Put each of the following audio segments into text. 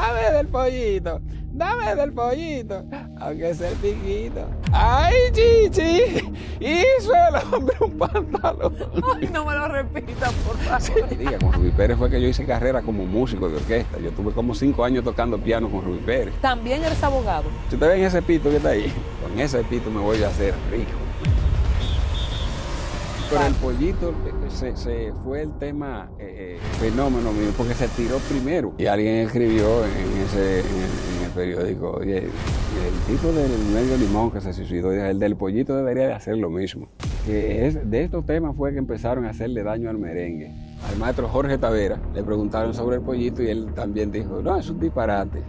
Dame del pollito, dame del pollito, aunque sea el piquito. ¡Ay, chichi! Hizo el hombre un pantalón. Ay, no me lo repitas, por favor. Sí, diga, con Rubí Pérez fue que yo hice carrera como músico de orquesta. Yo tuve como cinco años tocando piano con Rubí Pérez. También eres abogado. Si te ven ese pito que está ahí, con ese pito me voy a hacer rico. Pero el pollito eh, se, fue el tema eh, eh, fenómeno mío porque se tiró primero. Y alguien escribió en, ese, el, periódico, oye, el tipo del medio limón que se suicidó, el del pollito debería de hacer lo mismo. Que de estos temas fue que empezaron a hacerle daño al merengue. Al maestro Jorge Tavera le preguntaron sobre el pollito y él también dijo, no, es un disparate.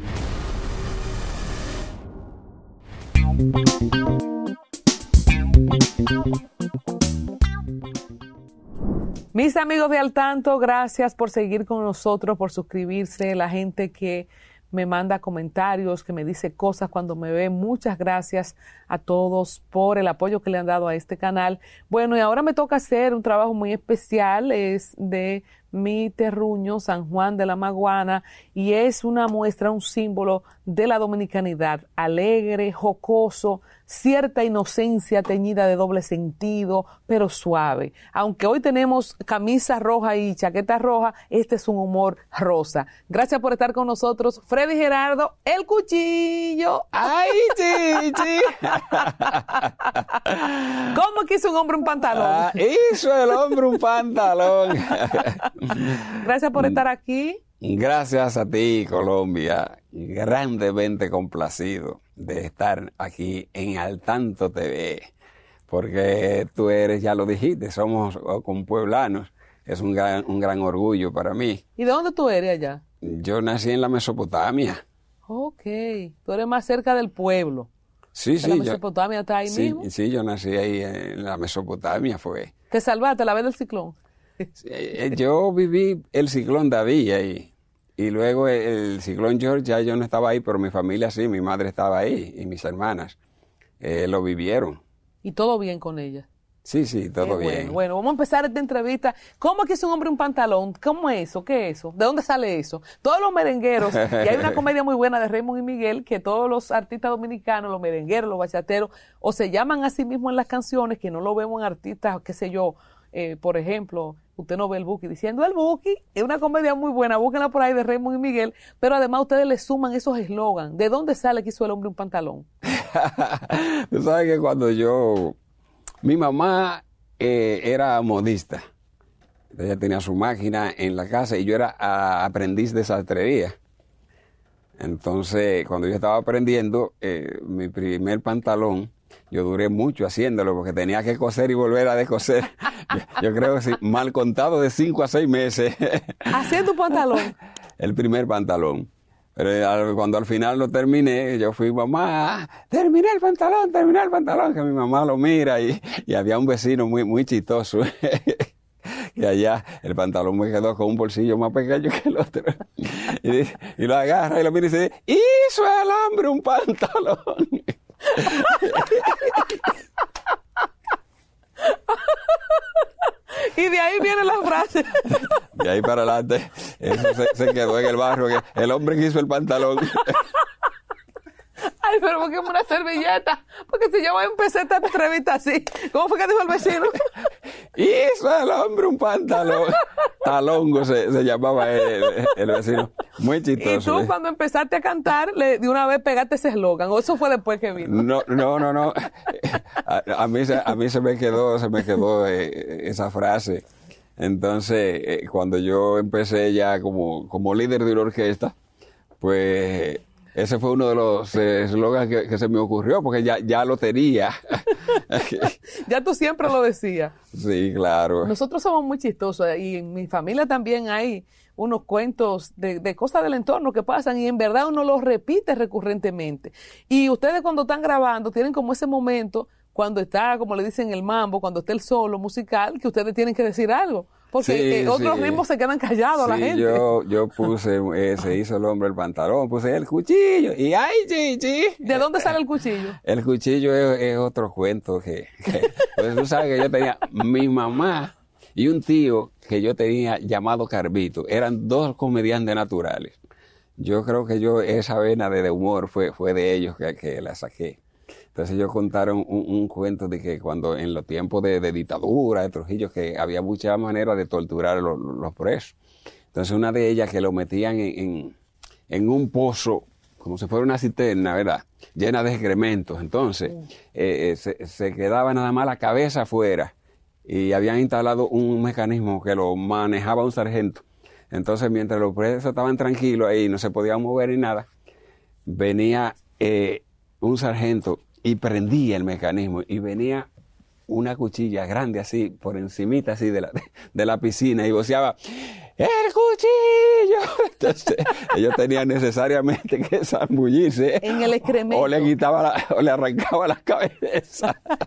Mis amigos de Al Tanto, gracias por seguir con nosotros, por suscribirse, la gente que me manda comentarios, que me dice cosas cuando me ve. Muchas gracias a todos por el apoyo que le han dado a este canal. Bueno, y ahora me toca hacer un trabajo muy especial, es de mi terruño, San Juan de la Maguana, y es una muestra, un símbolo de la dominicanidad, alegre, jocoso, cierta inocencia teñida de doble sentido, pero suave. Aunque hoy tenemos camisa roja y chaqueta roja, este es un humor rosa. Gracias por estar con nosotros, Freddy Gerardo, el cuchillo. ¡Ay, chichi! ¿Cómo hizo un hombre un pantalón? Ah, hizo el hombre un pantalón. Gracias por estar aquí. Gracias a ti, Colombia. Grandemente complacido de estar aquí en Altanto TV, porque tú eres, ya lo dijiste, somos oh, con pueblanos Es un gran, un gran orgullo para mí. ¿Y de dónde tú eres allá? Yo nací en la Mesopotamia. Ok, tú eres más cerca del pueblo. Sí, sí. Mesopotamia está ahí mismo? Sí, yo nací ahí en la Mesopotamia, fue. ¿Te salvaste la vez del ciclón? Eh, yo viví el ciclón David ahí. Y luego el ciclón George, ya yo no estaba ahí, pero mi familia sí, mi madre estaba ahí y mis hermanas eh, lo vivieron. ¿Y todo bien con ella? Sí, sí, todo bien. Bueno, vamos a empezar esta entrevista. ¿Cómo es que es un hombre un pantalón? ¿Cómo es eso? ¿Qué es eso? ¿De dónde sale eso? Todos los merengueros, y hay una comedia muy buena de Raymond y Miguel, que todos los artistas dominicanos, los merengueros, los bachateros, o se llaman así sí mismos en las canciones, que no lo vemos en artistas, qué sé yo, eh, por ejemplo, usted no ve el Buki diciendo el Buki, es una comedia muy buena, búsquenla por ahí de Raymond y Miguel, pero además ustedes le suman esos eslogans. ¿De dónde sale que hizo el hombre un pantalón? Tú sabes que cuando yo, mi mamá eh, era modista, ella tenía su máquina en la casa y yo era ah, aprendiz de sastrería. Entonces, cuando yo estaba aprendiendo, eh, mi primer pantalón yo duré mucho haciéndolo porque tenía que coser y volver a descoser. Yo, creo que mal contado de 5 a 6 meses. haciendo tu pantalón? El primer pantalón. Pero eh, cuando al final lo terminé, yo fui, mamá, terminé el pantalón, terminé el pantalón, que mi mamá lo mira y, había un vecino muy, muy chistoso. que allá el pantalón me quedó con un bolsillo más pequeño que el otro. Y, y lo agarra y lo mira y dice, hizo el hambre un pantalón. Y de ahí viene la frase. De ahí para adelante, eso se, se quedó en el barro. El hombre que hizo el pantalón. Ay, pero porque una servilleta? Porque si yo empecé a empezar esta entrevista así, ¿cómo fue que dijo el vecino? y eso el hombre un pantalón. Talongo se, llamaba el, vecino. Muy chistoso. Y tú eh. cuando empezaste a cantar, le, de una vez pegaste ese eslogan, o eso fue después que vino. No, no, no, no. A, mí, se, a mí se me quedó, se me quedó eh, esa frase. Entonces, eh, cuando yo empecé ya como, como líder de una orquesta, pues ese fue uno de los eh, eslogans que, se me ocurrió, porque ya, lo tenía. ya tú siempre lo decías. Sí, claro. Nosotros somos muy chistosos eh, y en mi familia también hay unos cuentos de, de, cosas del entorno que pasan y en verdad uno los repite recurrentemente. Y ustedes cuando están grabando tienen como ese momento, cuando está, como le dicen, el mambo, cuando está el solo musical, que ustedes tienen que decir algo. Porque eh, otros mismos se quedan callados la gente. Yo, yo puse, eh, se hizo el hombre el pantalón, puse el cuchillo. Y ay, chichi. ¿De dónde sale el cuchillo? El cuchillo es, otro cuento que, pues, tú sabes que yo tenía mi mamá y un tío que yo tenía llamado Carvito. Eran dos comediantes naturales. Yo creo que yo esa vena de humor fue, fue de ellos que la saqué. Entonces ellos contaron un, cuento de que cuando en los tiempos de, dictadura, de Trujillo, que había muchas maneras de torturar a los, presos. Entonces una de ellas que lo metían en, un pozo como si fuera una cisterna, ¿verdad? Llena de excrementos. Entonces, eh, eh, se, quedaba nada más la cabeza afuera y habían instalado un mecanismo que lo manejaba un sargento. Entonces, mientras los presos estaban tranquilos ahí, no se podían mover ni nada, venía eh, un sargento y prendía el mecanismo y venía una cuchilla grande así, por encimita así de la, de la piscina y voceaba, ¡El cuchillo! Entonces ellos tenían necesariamente que zambullirse. En el excremento. O le quitaba o le arrancaba las cabezas.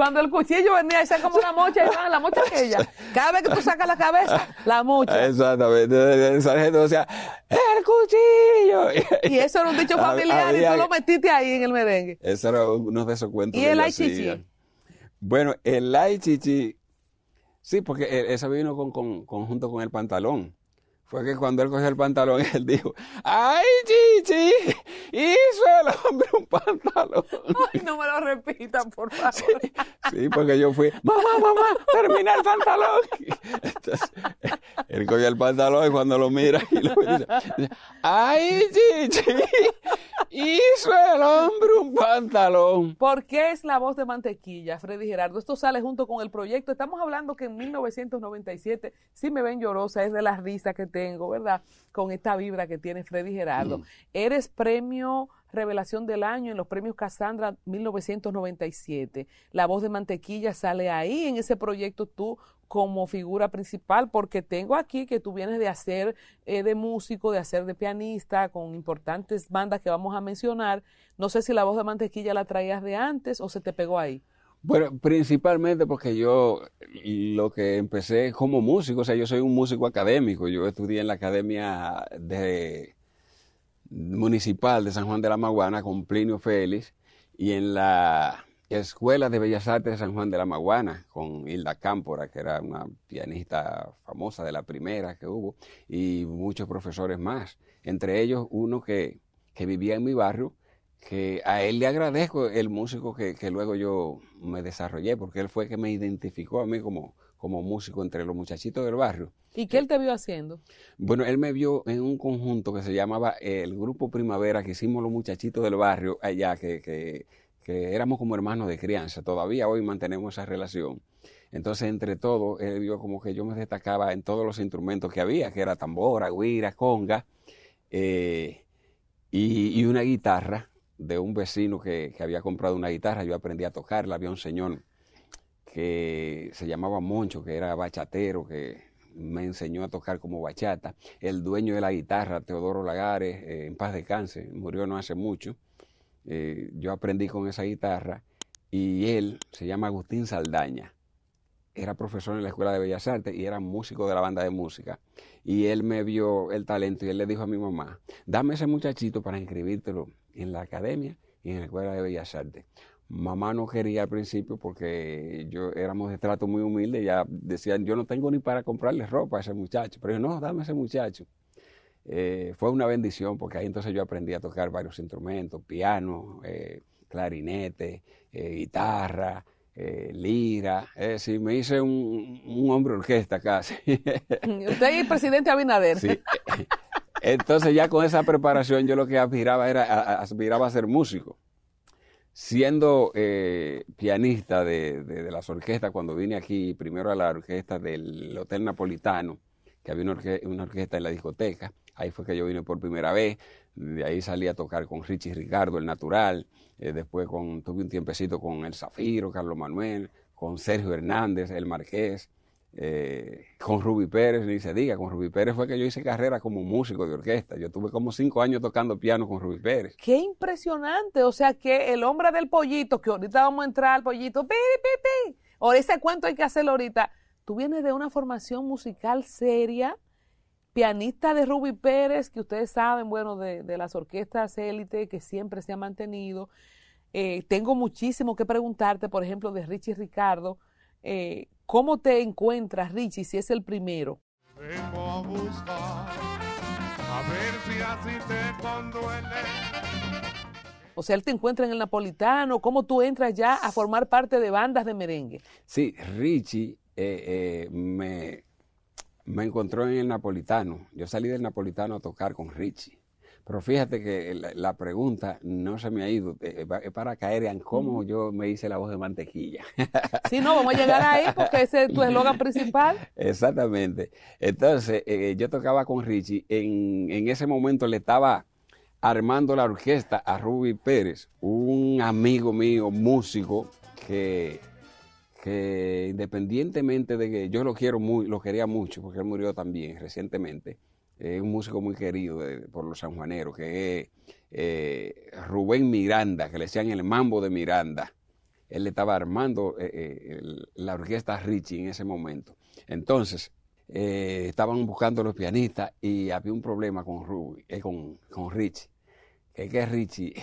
Cuando el cuchillo venía, esa como una mocha, la mocha aquella. Cada vez que tú sacas la cabeza, la mocha. Exactamente. El sargento decía, el cuchillo. Y eso era un dicho familiar y tú lo metiste ahí en el merengue. Eso era uno de esos cuentos. ¿Y el aichichi? Bueno, el aichichi, sí, porque e, esa vino con, junto con el pantalón fue que cuando él cogió el pantalón, él dijo, ¡ay, chichi! Hizo el hombre un pantalón. Ay, no me lo repitan, por favor. Sí, porque yo fui, mamá, mamá, termina el pantalón. Entonces, eh, él cogió el pantalón y cuando lo mira y lo dice, ¡ay, chichi! Hizo el hombre un pantalón. ¿Por qué es la voz de mantequilla, Freddy Gerardo? Esto sale junto con el proyecto. Estamos hablando que en 1997, si me ven llorosa, es de las risas que te tengo, ¿verdad? Con esta vibra que tiene Freddy Gerardo. Mm. Eres premio Revelación del Año en los premios Cassandra 1997. La voz de mantequilla sale ahí en ese proyecto tú como figura principal, porque tengo aquí que tú vienes de hacer eh, de músico, de hacer de pianista, con importantes bandas que vamos a mencionar. No sé si la voz de mantequilla la traías de antes o se te pegó ahí. Bueno, principalmente porque yo lo que empecé como músico, o sea, yo soy un músico académico, yo estudié en la Academia de, Municipal de San Juan de la Maguana con Plinio Félix y en la Escuela de Bellas Artes de San Juan de la Maguana con Hilda Cámpora, que era una pianista famosa de la primera que hubo, y muchos profesores más, entre ellos uno que, que vivía en mi barrio, que a él le agradezco el músico que, que, luego yo me desarrollé, porque él fue que me identificó a mí como, como músico entre los muchachitos del barrio. ¿Y qué él te vio haciendo? Bueno, él me vio en un conjunto que se llamaba el Grupo Primavera, que hicimos los muchachitos del barrio allá, que, éramos como hermanos de crianza, todavía hoy mantenemos esa relación. Entonces, entre todos, él vio como que yo me destacaba en todos los instrumentos que había, que era tambora, guira, conga, eh, y una guitarra de un vecino que, había comprado una guitarra, yo aprendí a tocarla, había un señor que se llamaba Moncho, que era bachatero, que me enseñó a tocar como bachata, el dueño de la guitarra, Teodoro Lagares, eh, en paz de cáncer, murió no hace mucho, eh, yo aprendí con esa guitarra y él se llama Agustín Saldaña, era profesor en la Escuela de Bellas Artes y era músico de la banda de música. Y él me vio el talento y él le dijo a mi mamá, dame ese muchachito para inscribírtelo en la academia y en la Escuela de Bellas Artes. Mamá no quería al principio porque yo éramos de trato muy humilde, ya decían, yo no tengo ni para comprarle ropa a ese muchacho, pero yo no, dame ese muchacho. Eh, fue una bendición porque ahí entonces yo aprendí a tocar varios instrumentos, piano, eh, clarinete, eh, guitarra, eh, lira, eh, me hice un, hombre orquesta casi. Usted es presidente Abinader. Sí. Entonces ya con esa preparación yo lo que aspiraba era aspiraba a ser músico. Siendo eh, pianista de, las orquestas, cuando vine aquí primero a la orquesta del Hotel Napolitano, que había una orquesta en la discoteca, Ahí fue que yo vine por primera vez. De ahí salí a tocar con Richie Ricardo, el natural. Eh, después con, tuve un tiempecito con El Zafiro, Carlos Manuel, con Sergio Hernández, el Marqués. Eh, con Rubí Pérez, ni se diga, con Ruby Pérez fue que yo hice carrera como músico de orquesta. Yo tuve como cinco años tocando piano con Ruby Pérez. Qué impresionante, o sea que el hombre del pollito, que ahorita vamos a entrar al pollito, pi, pi, pi. O ese cuento hay que hacerlo ahorita. Tú vienes de una formación musical seria, pianista de Ruby Pérez, que ustedes saben, bueno, de, las orquestas élite que siempre se ha mantenido. Eh, tengo muchísimo que preguntarte, por ejemplo, de Richie Ricardo. Eh, ¿Cómo te encuentras, Richie, si es el primero? Vengo a buscar, a ver si así te conduele. O sea, él te encuentra en el napolitano. ¿Cómo tú entras ya a formar parte de bandas de merengue? Sí, Richie eh, me me encontró en el Napolitano. Yo salí del Napolitano a tocar con Richie. Pero fíjate que la, pregunta no se me ha ido. Eh, eh, es para caer en cómo yo me hice la voz de mantequilla. Sí, no, vamos a llegar ahí porque ese es tu eslogan principal. Exactamente. Entonces, eh, yo tocaba con Richie. En, en ese momento le estaba armando la orquesta a Ruby Pérez, un amigo mío, músico, que que independientemente de que yo lo quiero muy, lo quería mucho, porque él murió también recientemente, es un músico muy querido por los sanjuaneros, que es eh, Rubén Miranda, que le decían el mambo de Miranda. Él le estaba armando eh, eh, la orquesta Richie en ese momento. Entonces, estaban buscando los pianistas y había un problema con, con, Richie. Que, que Richie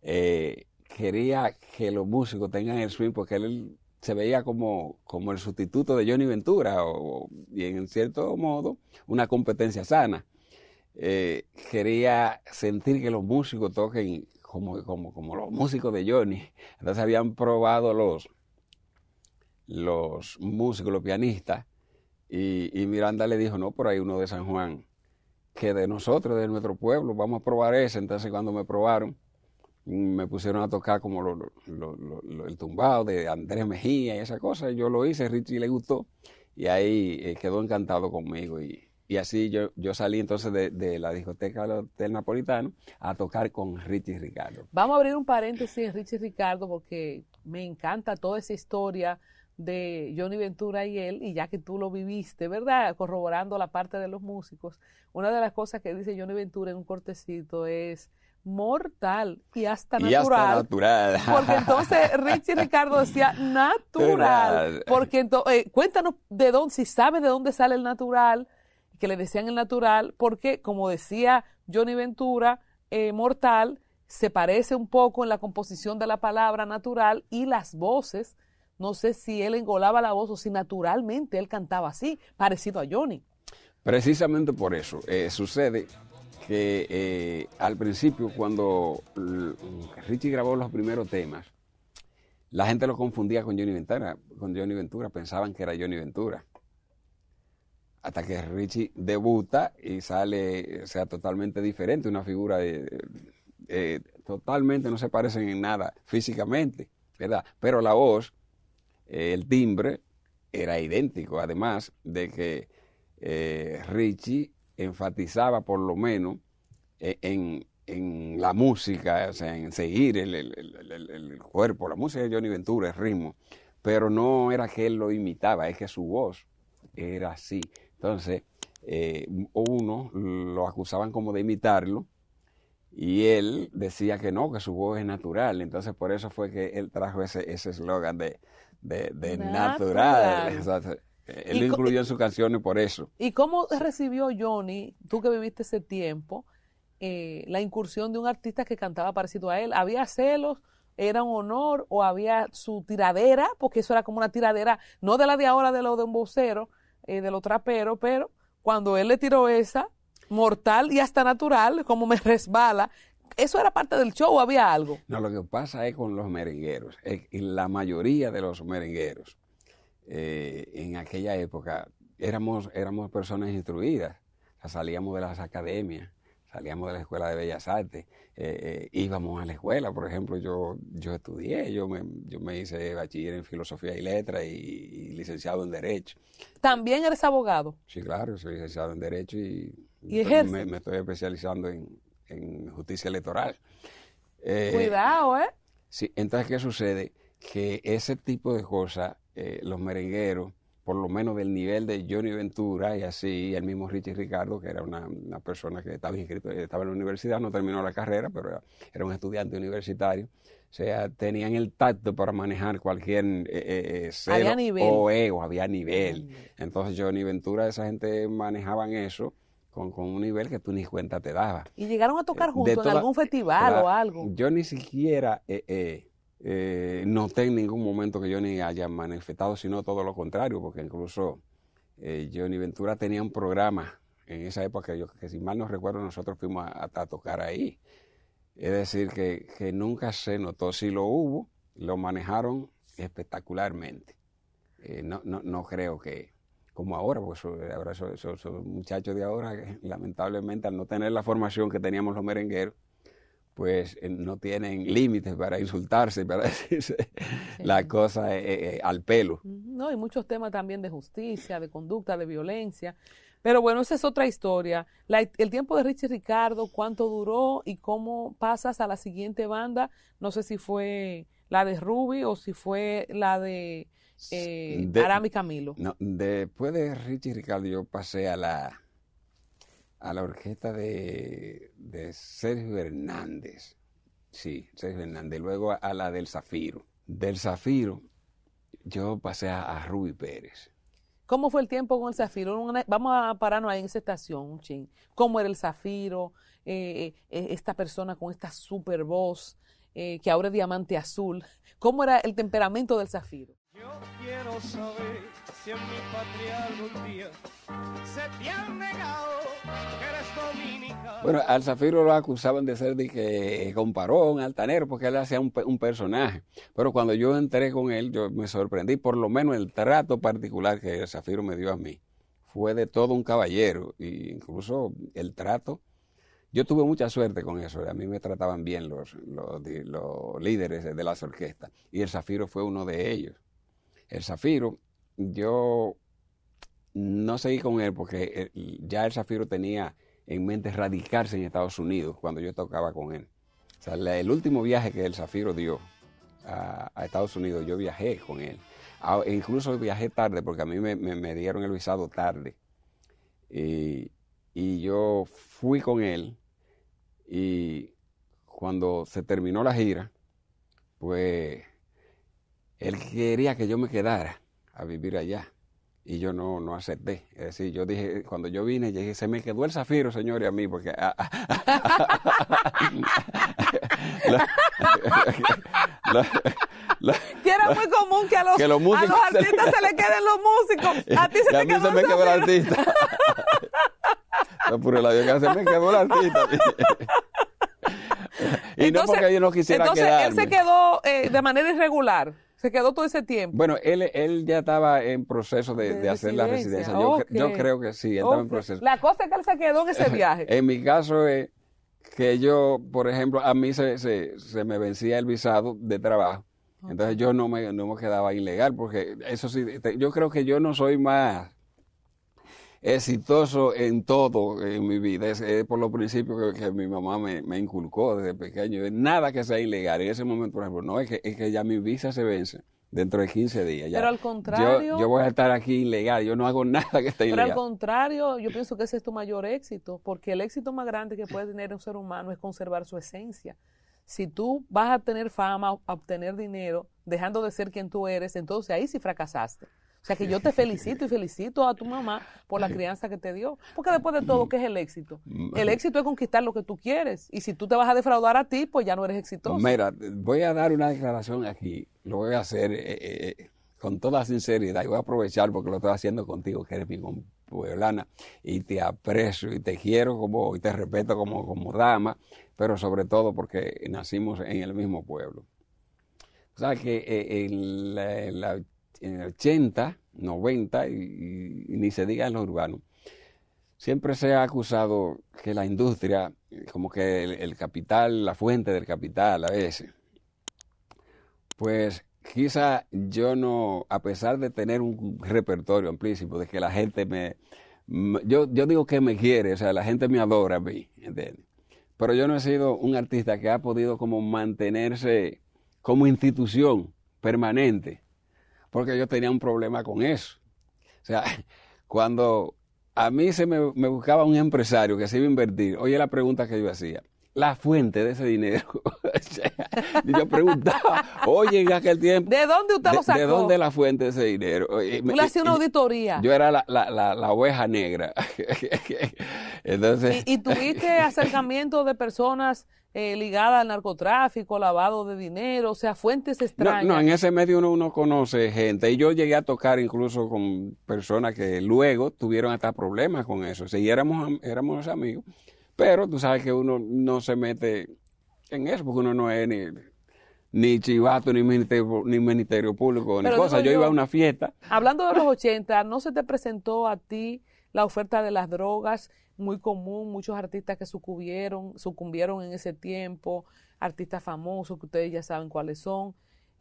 quería que los músicos tengan el swing porque él se veía como, como el sustituto de Johnny Ventura y en cierto modo una competencia sana. Eh, quería sentir que los músicos toquen como, como, como los músicos de Johnny. Entonces habían probado los, los músicos, los pianistas, y, y, Miranda le dijo, no, por ahí uno de San Juan, que de nosotros, de nuestro pueblo, vamos a probar ese. Entonces cuando me probaron, me pusieron a tocar como el tumbado de Andrés Mejía y esa cosa. Yo lo hice, Richie le gustó y ahí eh, quedó encantado conmigo. Y, así yo, yo salí entonces de, la discoteca del Napolitano a tocar con Richie Ricardo. Vamos a abrir un paréntesis, Richie Ricardo, porque me encanta toda esa historia de Johnny Ventura y él, y ya que tú lo viviste, ¿verdad? Corroborando la parte de los músicos, una de las cosas que dice Johnny Ventura en un cortecito es mortal y hasta natural. Porque entonces Richie Ricardo decía natural. porque entonces, eh, cuéntanos de dónde, si sabe de dónde sale el natural, que le decían el natural, porque como decía Johnny Ventura, eh, mortal se parece un poco en la composición de la palabra natural y las voces. No sé si él engolaba la voz o si naturalmente él cantaba así, parecido a Johnny. Precisamente por eso eh, sucede que eh, al principio cuando mm, Richie grabó los primeros temas, la gente lo confundía con Johnny Ventura, con Johnny Ventura, pensaban que era Johnny Ventura. Hasta que Richie debuta y sale, sea, totalmente diferente, una figura eh, totalmente no se parecen en nada físicamente, ¿verdad? Pero la voz, eh, el timbre, era idéntico, además de que Richie enfatizaba por lo menos e, en, la música, o sea, en seguir el, cuerpo, la música de Johnny Ventura, el ritmo, pero no era que él lo imitaba, es que su voz era así. Entonces, eh, uno lo acusaban como de imitarlo y él decía que no, que su voz es natural, entonces por eso fue que él trajo ese eslogan de, de, natural. Eh, él incluyó en sus canciones por eso. ¿Y cómo recibió Johnny, tú que viviste ese tiempo, eh, la incursión de un artista que cantaba parecido a él? ¿Había celos? ¿Era un honor? ¿O había su tiradera? Porque eso era como una tiradera, no de la de ahora de lo de un vocero, eh, de lo trapero, pero cuando él le tiró esa, mortal y hasta natural, como me resbala, ¿Eso era parte del show o había algo? No, lo que pasa es con los merengueros. la mayoría de los merengueros, eh, en aquella época éramos, éramos personas instruidas, salíamos de las academias, salíamos de la escuela de Bellas Artes, eh, eh, íbamos a la escuela, por ejemplo, yo, yo estudié, yo me, yo me hice bachiller en filosofía y letras y, licenciado en derecho. ¿También eres abogado? Sí, claro, soy licenciado en derecho y, me, estoy especializando en, en justicia electoral. Cuidado, ¿eh? Sí, entonces, ¿qué sucede? Que ese tipo de cosas eh, los merengueros, por lo menos del nivel de Johnny Ventura y así, el mismo Richie Ricardo, que era una, persona que estaba inscrito, estaba en la universidad, no terminó la carrera, pero era, un estudiante universitario. O sea, tenían el tacto para manejar cualquier eh, eh, eh o ego, había nivel. Entonces Johnny Ventura, esa gente manejaban eso. Con, con, un nivel que tú ni cuenta te dabas. ¿Y llegaron a tocar eh, juntos en algún festival o algo? Yo ni siquiera eh, noté en ningún momento que yo ni haya manifestado, sino todo lo contrario, porque incluso eh, Johnny Ventura tenía un programa en esa época, yo, que si mal no recuerdo, nosotros fuimos a, a tocar ahí. Es decir, que, nunca se notó. Si lo hubo, lo manejaron espectacularmente. Eh, no, no, no, creo que, como ahora, porque ahora esos muchachos de ahora, lamentablemente, al no tener la formación que teníamos los merengueros, pues eh, no tienen límites para insultarse, para decirse la cosa eh, eh, al pelo. No, hay muchos temas también de justicia, de conducta, de violencia. Pero bueno, esa es otra historia. el tiempo de Richie Ricardo, cuánto duró y cómo pasas a la siguiente banda, no sé si fue la de Ruby o si fue la de, eh, Arami Camilo. después de Richie Ricardo yo pasé a la a la orquesta de, Sergio Hernández. Sí, Sergio Hernández. Luego a, la del Zafiro. Del Zafiro, yo pasé a, Rubí Pérez. ¿Cómo fue el tiempo con el Zafiro? vamos a pararnos ahí en esa estación, Chin. ¿Cómo era el Zafiro? Eh, eh, eh, esta persona con esta super voz, que ahora es diamante azul. ¿Cómo era el temperamento del Zafiro? Yo quiero saber si en mi patria algún día se te negado que eres dominicano. Bueno, al Zafiro lo acusaban de ser de que eh, comparón, altanero, porque él hacía un, un, personaje. Pero cuando yo entré con él, yo me sorprendí, por lo menos el trato particular que el Zafiro me dio a mí. Fue de todo un caballero, incluso el trato. Yo tuve mucha suerte con eso, a mí me trataban bien los, los líderes de las orquestas, y el Zafiro fue uno de ellos el Zafiro, yo no seguí con él porque eh, ya el Zafiro tenía en mente radicarse en Estados Unidos cuando yo tocaba con él. O sea, el último viaje que el Zafiro dio a, Estados Unidos, yo viajé con él. Ah, e incluso viajé tarde porque a mí me, dieron el visado tarde. y, yo fui con él y cuando se terminó la gira, pues él quería que yo me quedara a vivir allá y yo no, no acepté. Es decir, yo dije, cuando yo vine, dije se me quedó el zafiro, señores, a mí, porque... Ah, ah, ah. que era muy común que a los, que los, los artistas se, le... queden los músicos. A ti se, me quedó el artista. por se me quedó el artista. y no porque yo no quisiera entonces, él se quedó eh, de manera irregular. Se quedó todo ese tiempo. Bueno, él, él ya estaba en proceso de, de, hacer la residencia. Yo, creo que sí, él estaba en proceso. La cosa es que él se quedó en ese viaje. en mi caso es que yo, por ejemplo, a mí se, se, se me vencía el visado de trabajo. Entonces yo no me, me quedaba ilegal porque eso sí, este, yo creo que yo no soy más exitoso en todo en mi vida. Es, por los principios que, mi mamá me, inculcó desde pequeño. Nada que sea ilegal. En ese momento, por ejemplo, no, es que, es que ya mi visa se vence dentro de 15 días. Ya. Pero al contrario. Yo, voy a estar aquí ilegal, yo no hago nada que esté ilegal. Pero al contrario, yo pienso que ese es tu mayor éxito, porque el éxito más grande que puede tener un ser humano es conservar su esencia. Si tú vas a tener fama, a obtener dinero, dejando de ser quien tú eres, entonces ahí sí fracasaste. O sea que yo te felicito y felicito a tu mamá por la crianza que te dio. Porque después de todo, ¿qué es el éxito? El éxito es conquistar lo que tú quieres. Y si tú te vas a defraudar a ti, pues ya no eres exitoso. Mira, voy a dar una declaración aquí. Lo voy a hacer eh, eh, con toda sinceridad. Y voy a aprovechar porque lo estoy haciendo contigo, que eres mi pueblana. Y te aprecio y te quiero como, y te respeto como, como dama. Pero sobre todo porque nacimos en el mismo pueblo. O sea que eh, la en el 80, 90 y, ni se diga en lo urbano. Siempre se ha acusado que la industria, como que el, capital, la fuente del capital a veces, pues quizá yo no, a pesar de tener un repertorio amplísimo, de que la gente me, yo, yo digo que me quiere, o sea, la gente me adora a mí, Pero yo no he sido un artista que ha podido como mantenerse como institución permanente porque yo tenía un problema con eso. O sea, cuando a mí se me, me buscaba un empresario que se iba a invertir, oye la pregunta que yo hacía, la fuente de ese dinero. yo preguntaba, oye, en aquel tiempo. ¿De dónde usted lo sacó? ¿De dónde la fuente de ese dinero? una auditoría. Yo era la, la, la, oveja negra. Entonces. ¿Y, tuviste acercamiento de personas eh, ligadas al narcotráfico, lavado de dinero, o sea, fuentes extrañas. No, en ese medio uno, uno conoce gente. Y yo llegué a tocar incluso con personas que luego tuvieron hasta problemas con eso. si éramos, éramos amigos. Pero tú sabes que uno no se mete en eso, porque uno no es ni, ni chivato, ni ministerio, ni ministerio público, ni cosa. Yo, iba a una fiesta. Hablando de los 80, ¿no se te presentó a ti la oferta de las drogas? Muy común, muchos artistas que sucumbieron, sucumbieron en ese tiempo, artistas famosos que ustedes ya saben cuáles son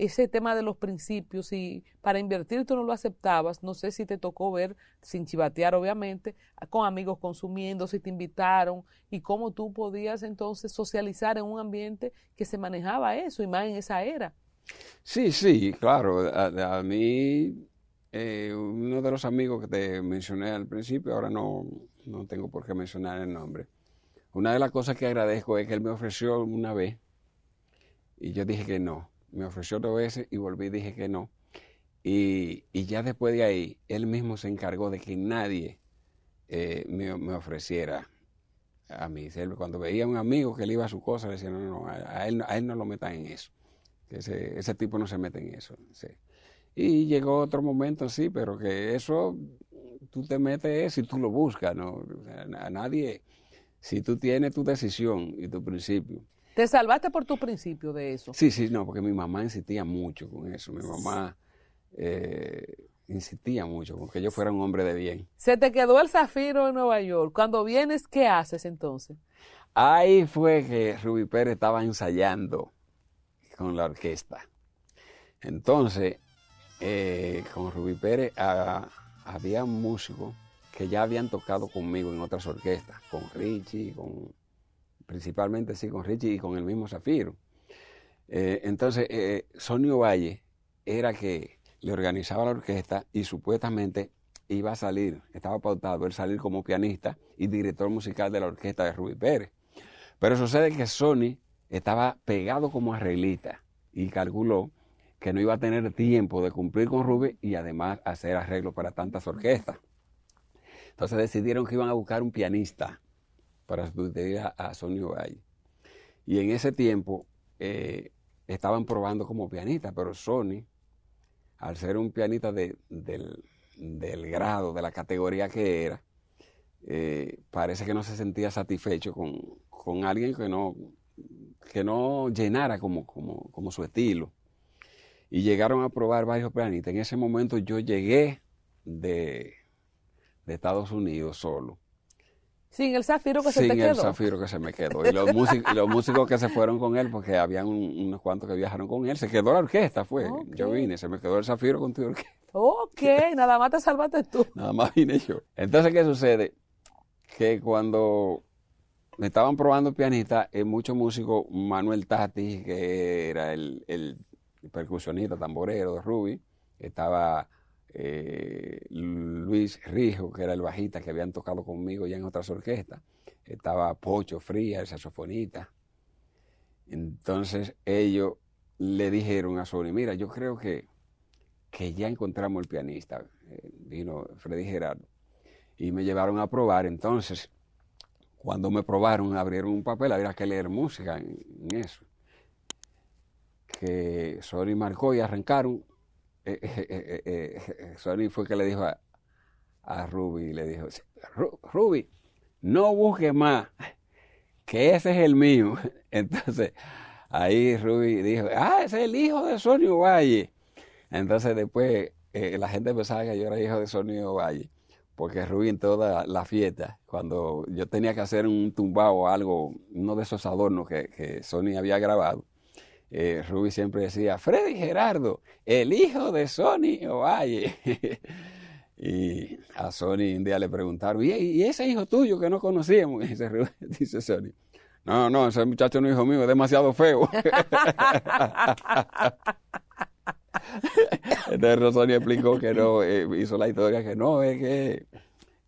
ese tema de los principios y para invertir tú no lo aceptabas, no sé si te tocó ver, sin chivatear obviamente, con amigos consumiendo, si te invitaron y cómo tú podías entonces socializar en un ambiente que se manejaba eso y más en esa era. Sí, sí, claro, a, mí eh, uno de los amigos que te mencioné al principio, ahora no, no tengo por qué mencionar el nombre. Una de las cosas que agradezco es que él me ofreció una vez y yo dije que no me ofreció dos veces y volví y dije que no. Y, ya después de ahí, él mismo se encargó de que nadie eh, me, ofreciera a mí. Cuando veía a un amigo que le iba a su cosa, le decía, no, no, a, él, no lo metan en eso. Ese, ese tipo no se mete en eso. Y llegó otro momento, sí, pero que eso tú te metes si tú lo buscas, ¿no? a nadie, si tú tienes tu decisión y tu principio, te salvaste por tu principio de eso. Sí, sí, no, porque mi mamá insistía mucho con eso. Mi mamá eh, insistía mucho con que yo fuera un hombre de bien. Se te quedó el zafiro en Nueva York. Cuando vienes, ¿qué haces entonces? Ahí fue que Ruby Pérez estaba ensayando con la orquesta. Entonces, eh, con Ruby Pérez ah, había músicos que ya habían tocado conmigo en otras orquestas, con Richie, con principalmente sí con Richie y con el mismo Zafiro. Eh, entonces, eh, Sony Ovalle... Valle era que le organizaba la orquesta y supuestamente iba a salir, estaba pautado él salir como pianista y director musical de la orquesta de Rubí Pérez. Pero sucede que Sony estaba pegado como arreglista y calculó que no iba a tener tiempo de cumplir con Rubí y además hacer arreglos para tantas orquestas. Entonces decidieron que iban a buscar un pianista para sustituir a, Sony Sonny Y en ese tiempo eh, estaban probando como pianista, pero Sony, al ser un pianista del, del, grado, de la categoría que era, eh, parece que no se sentía satisfecho con, con alguien que no, que no llenara como, como, como, su estilo. Y llegaron a probar varios pianistas. En ese momento yo llegué de, de Estados Unidos solo. Sin el zafiro que se quedó. Sin el zafiro que se me quedó. Y los, músicos, que se fueron con él, porque habían unos cuantos que viajaron con él, se quedó la orquesta, fue. Yo vine, se me quedó el zafiro con tu orquesta. Ok, nada más te salvaste tú. Nada más vine yo. Entonces, ¿qué sucede? Que cuando me estaban probando pianista, y muchos músicos, Manuel Tati, que era el, el percusionista, tamborero de Ruby, estaba eh, Luis Rijo, que era el bajista que habían tocado conmigo ya en otras orquestas, estaba Pocho Fría, el saxofonista. Entonces ellos le dijeron a Sony, mira, yo creo que, que ya encontramos el pianista, vino eh, Freddy Gerardo. Y me llevaron a probar, entonces, cuando me probaron, abrieron un papel, había que leer música en, eso. Que Sony marcó y arrancaron eh, eh, eh, eh, Sony fue que le dijo a, Ruby, le dijo, Ruby, no busques más, que ese es el mío. Entonces, ahí Ruby dijo, ah, es el hijo de Sony Valle. Entonces después la gente pensaba que yo era hijo de Sonio Valle, porque Ruby en toda la fiesta, cuando yo tenía que hacer un tumbao o algo, uno de esos adornos que, que Sony había grabado, eh, Ruby siempre decía, Freddy Gerardo, el hijo de Sony Ovalle. y a Sony un día le preguntaron, ¿Y, ese hijo tuyo que no conocíamos? Dice, Sony, no, no, ese muchacho no es hijo mío, es demasiado feo. Entonces Sony explicó que no, eh, hizo la historia que no, es que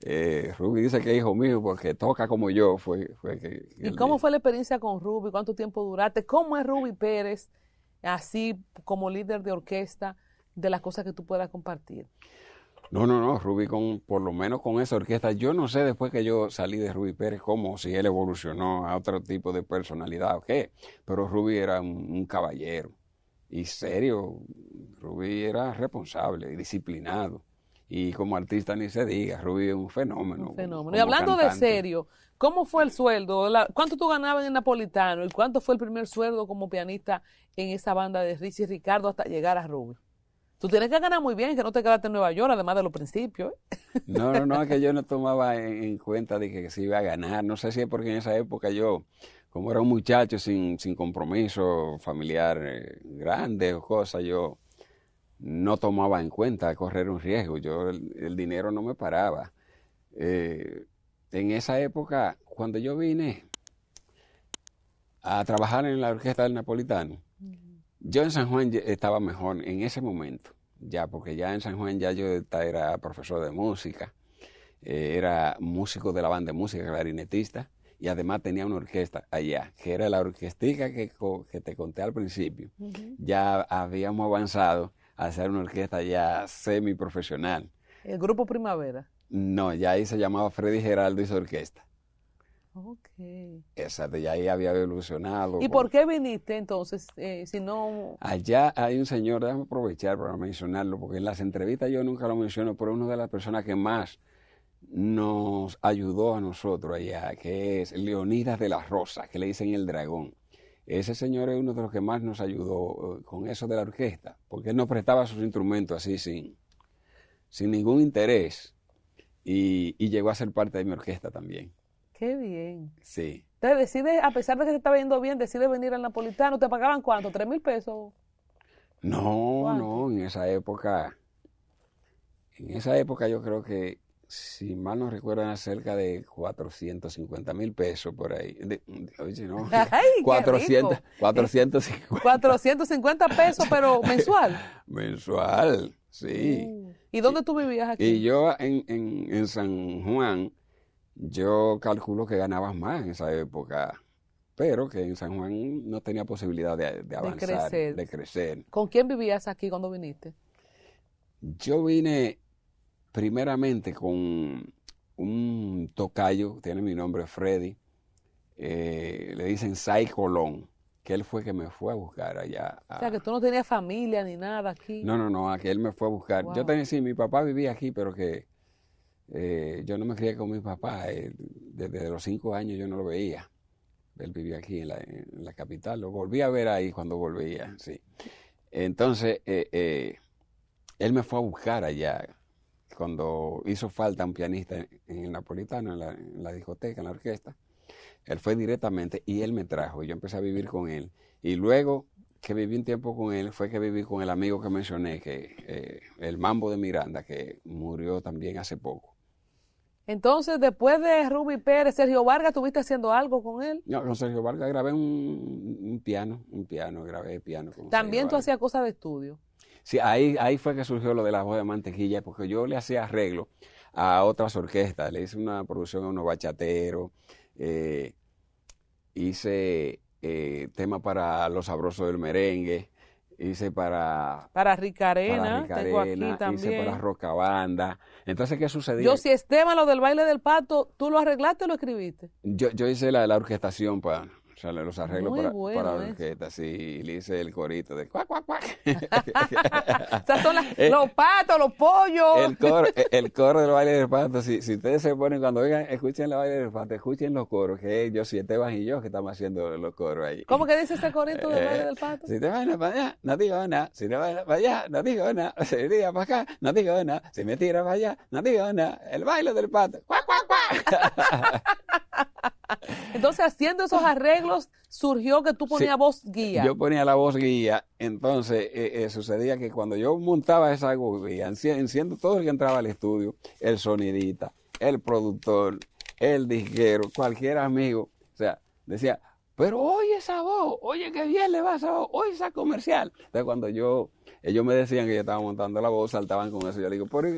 eh, Ruby dice que es hijo mío porque toca como yo. Fue, que, ¿Y cómo fue la experiencia con Ruby? ¿Cuánto tiempo duraste? ¿Cómo es Ruby Pérez, así como líder de orquesta, de las cosas que tú puedas compartir? No, no, no, Ruby, con, por lo menos con esa orquesta, yo no sé después que yo salí de Ruby Pérez cómo, si él evolucionó a otro tipo de personalidad o qué, pero Ruby era un, caballero y serio, Ruby era responsable y disciplinado. Y como artista ni se diga, Rubí es un fenómeno. fenómeno. y hablando de serio, ¿cómo fue el sueldo? ¿Cuánto tú ganabas en el Napolitano? ¿Y cuánto fue el primer sueldo como pianista en esa banda de Richie Ricardo hasta llegar a Rubí? Tú tienes que ganar muy bien, que no te quedaste en Nueva York, además de los principios. ¿eh? No, no, no, que yo no tomaba en, cuenta de que se iba a ganar. No sé si es porque en esa época yo, como era un muchacho sin, sin compromiso familiar eh, grande o cosas, yo no tomaba en cuenta correr un riesgo, yo el, dinero no me paraba. Eh, en esa época, cuando yo vine a trabajar en la orquesta del Napolitano, yo en San Juan estaba mejor en ese momento, ya, porque ya en San Juan ya yo era profesor de música, eh, era músico de la banda de música, clarinetista, y además tenía una orquesta allá, que era la orquestica que, que te conté al principio. Ya habíamos avanzado hacer una orquesta ya semiprofesional. ¿El grupo Primavera? No, ya ahí se llamaba Freddy Geraldo y su orquesta. Ok. Exacto, ya ahí había evolucionado. ¿Y por, qué viniste entonces? Eh, si no... Allá hay un señor, déjame aprovechar para mencionarlo, porque en las entrevistas yo nunca lo menciono, pero uno una de las personas que más nos ayudó a nosotros allá, que es Leonidas de la Rosa, que le dicen el dragón. Ese señor es uno de los que más nos ayudó eh, con eso de la orquesta, porque él nos prestaba sus instrumentos así sin, sin ningún interés y, llegó a ser parte de mi orquesta también. Qué bien. Sí. Entonces decides, a pesar de que se estaba yendo bien, decides venir al napolitano. ¿Te pagaban cuánto? ¿Tres mil pesos? No, no, en esa época, en esa época yo creo que si mal no recuerdan, cerca de 450 mil pesos por ahí. no, 400, 450. 450 pesos, pero mensual. mensual, sí. Uh. ¿Y dónde tú vivías aquí? Y yo en, en, San Juan, yo calculo que ganabas más en esa época pero que en San Juan no tenía posibilidad de, avanzar, de crecer. ¿Con quién vivías aquí cuando viniste? Yo vine primeramente con un tocayo, tiene mi nombre Freddy, eh, le dicen Sai Colón, que él fue que me fue a buscar allá. O sea, que tú no tenías familia ni nada aquí. No, no, no, que él me fue a buscar. Yo tenía, sí, mi papá vivía aquí, pero que eh, yo no me crié con mi papá. Eh, desde los cinco años yo no lo veía. Él vivía aquí en la, capital, lo volví a ver ahí cuando volvía, sí. Entonces, él me fue a buscar allá cuando hizo falta un pianista en, el napolitano, en la, discoteca, en la orquesta, él fue directamente y él me trajo. Y yo empecé a vivir con él. Y luego que viví un tiempo con él, fue que viví con el amigo que mencioné, que eh, el Mambo de Miranda, que murió también hace poco. Entonces, después de Ruby Pérez, Sergio Vargas, ¿tuviste haciendo algo con él? No, con Sergio Vargas grabé un, piano, un piano, grabé piano. Con También tú hacías cosas de estudio. Sí, ahí, ahí fue que surgió lo de la voz de mantequilla, porque yo le hacía arreglo a otras orquestas, le hice una producción a unos bachateros, eh, hice eh, tema para Los Sabrosos del Merengue, hice para... Para Ricarena, para tengo aquí también. Hice para Rocabanda. Entonces, ¿qué sucedió? Yo, si Esteban, lo del baile del pato, ¿tú lo arreglaste o lo escribiste? Yo, yo hice la, la orquestación, para los arreglos para, la para orquesta, sí, le hice el corito de cuac, cuac, cuac. son eh, los patos, los pollos. El coro, del baile del pato, si, ustedes se ponen, cuando oigan, escuchen el baile del pato, escuchen los coros, que ellos siete Esteban y yo que estamos haciendo los coros ahí. ¿Cómo que dice ese corito del baile eh, del pato? Si te bailas para allá, no digo nada. Si te bailas para allá, no digo nada. Si me tiras para acá, no digo nada. Si me tiras para allá, no digo nada. El baile del pato, cuac, cuac, cuac. Entonces, haciendo esos arreglos surgió que tú ponías voz guía. Yo ponía la voz guía, entonces eh, eh, sucedía que cuando yo montaba esa voz guía, enciendo todo el que entraba al estudio, el sonidita, el productor, el disquero, cualquier amigo, o sea, decía, pero oye esa voz, oye qué bien le va esa voz, oye esa comercial. Entonces cuando yo, ellos me decían que yo estaba montando la voz, saltaban con eso, yo le digo, pero...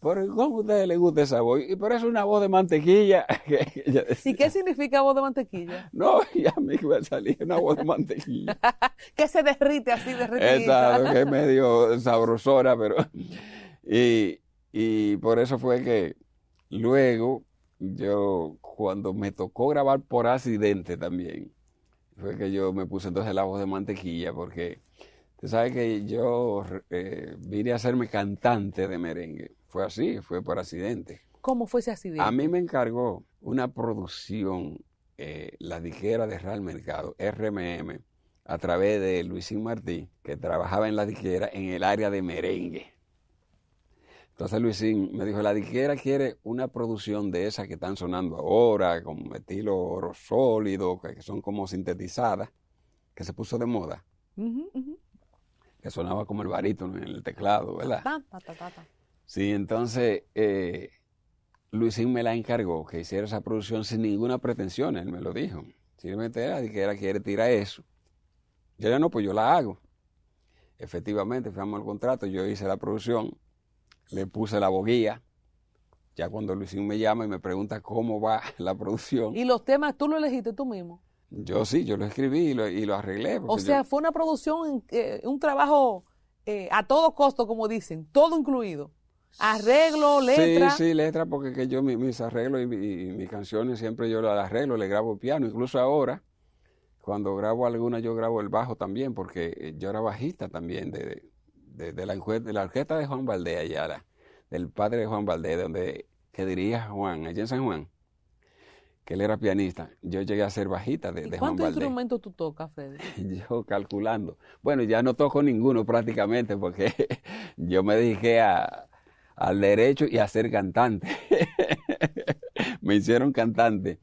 ¿cómo a ustedes les gusta esa voz? Y por eso una voz de mantequilla. ¿Y qué significa voz de mantequilla? No, ya me iba a salir una voz de mantequilla. que se derrite así, Exacto, que es medio sabrosora, pero... Y, por eso fue que luego yo, cuando me tocó grabar por accidente también, fue que yo me puse entonces la voz de mantequilla porque... Usted sabe que yo eh, vine a hacerme cantante de merengue. Fue así, fue por accidente. ¿Cómo fue ese accidente? A mí me encargó una producción, eh, La dijera de Real Mercado, RMM, a través de Luisín Martí, que trabajaba en La dijera en el área de merengue. Entonces Luisín me dijo, La Diquera quiere una producción de esas que están sonando ahora, con estilo oro sólido, que son como sintetizadas, que se puso de moda. Que sonaba como el barítono en el teclado, ¿verdad? Sí, entonces eh, Luisín me la encargó que hiciera esa producción sin ninguna pretensión, él me lo dijo. Simplemente era que era quiere tirar eso. Yo ya no, pues yo la hago. Efectivamente, firmamos el contrato, yo hice la producción, le puse la boguía. Ya cuando Luisín me llama y me pregunta cómo va la producción. ¿Y los temas tú lo elegiste tú mismo? Yo sí, yo lo escribí y lo, arreglé. O sea, fue una producción, eh, un trabajo eh, a todo costo, como dicen, todo incluido arreglo, letra. Sí, sí, letra, porque que yo mis arreglos y, mis canciones siempre yo las arreglo, le grabo piano. Incluso ahora, cuando grabo alguna, yo grabo el bajo también, porque eh, yo era bajista también de, la, orquesta de Juan Valdés allá, del padre de Juan Valdés, donde que diría Juan, allá en San Juan, que él era pianista. Yo llegué a ser bajista de, Juan Valdés. ¿Cuántos instrumentos tú tocas, Freddy? yo calculando. Bueno, ya no toco ninguno prácticamente, porque yo me dediqué a al derecho y a ser cantante. me hicieron cantante.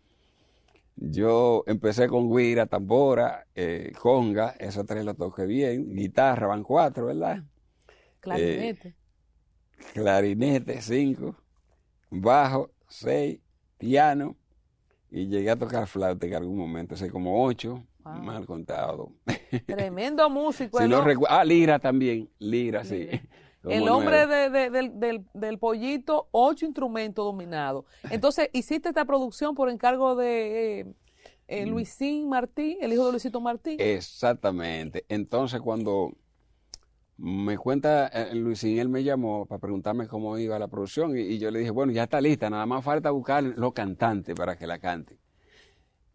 Yo empecé con guira, tambora, eh, conga, esas tres lo toqué bien, guitarra van cuatro, ¿verdad? Clarinete. Eh, clarinete cinco, bajo seis, piano y llegué a tocar flauta en algún momento, hace como ocho, mal contado. Tremendo músico. ¿eh, ah, lira también, lira. sí el hombre del, pollito, ocho instrumentos dominados. Entonces, hiciste esta producción por encargo de eh, eh, mm. Luisín Martín, el hijo de Luisito Martín. Exactamente. Entonces, cuando me cuenta eh, Luisín, él me llamó para preguntarme cómo iba la producción y, yo le dije, bueno, ya está lista, nada más falta buscar los cantantes para que la cante.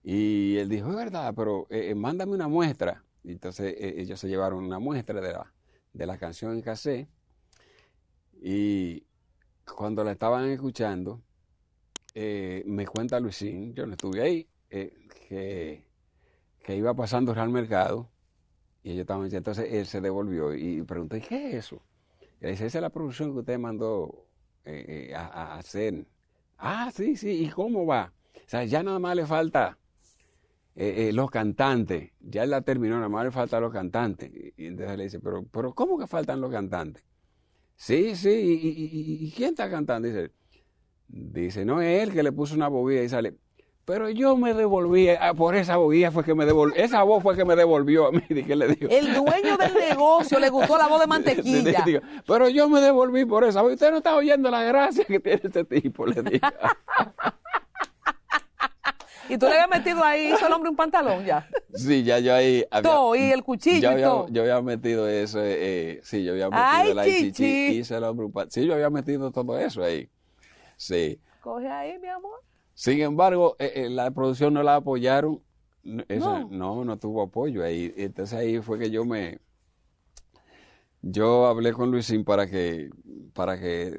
Y él dijo, es verdad, pero mándame una muestra. Entonces ellos se llevaron una muestra de la, de la canción en cassette y cuando la estaban escuchando, eh, me cuenta Luisín, yo no estuve ahí, eh, que, que, iba pasando al mercado y ellos estaban Entonces él se devolvió y preguntó, ¿y qué es eso? Y le dice, esa es la producción que usted mandó eh, a, hacer. Ah, sí, sí, ¿y cómo va? O sea, ya nada más le falta los cantantes, ya la terminó, nada más le falta los cantantes. Y entonces le dice, pero, pero ¿cómo que faltan los cantantes? Sí, sí, ¿y, quién está cantando? Dice, dice, no es él que le puso una bobilla y sale. Pero yo me devolví, ah, por esa bobilla fue que me devolvió, esa voz fue que me devolvió a mí, ¿qué le digo? El dueño del negocio le gustó la voz de mantequilla. pero yo me devolví por esa voz, usted no está oyendo la gracia que tiene este tipo, le digo. Y tú le habías metido ahí, hizo el hombre un pantalón ya. Sí, ya yo ahí. Había, todo, y el cuchillo. Yo había, yo había metido eso, eh, eh sí, yo había metido la chichi. el hombre un pantalón. Sí, yo había metido todo eso ahí. Sí. Coge ahí, mi amor. Sin embargo, eh, eh, la producción no la apoyaron. no. no. tuvo apoyo ahí. Entonces ahí fue que yo me. Yo hablé con Luisín para que, para que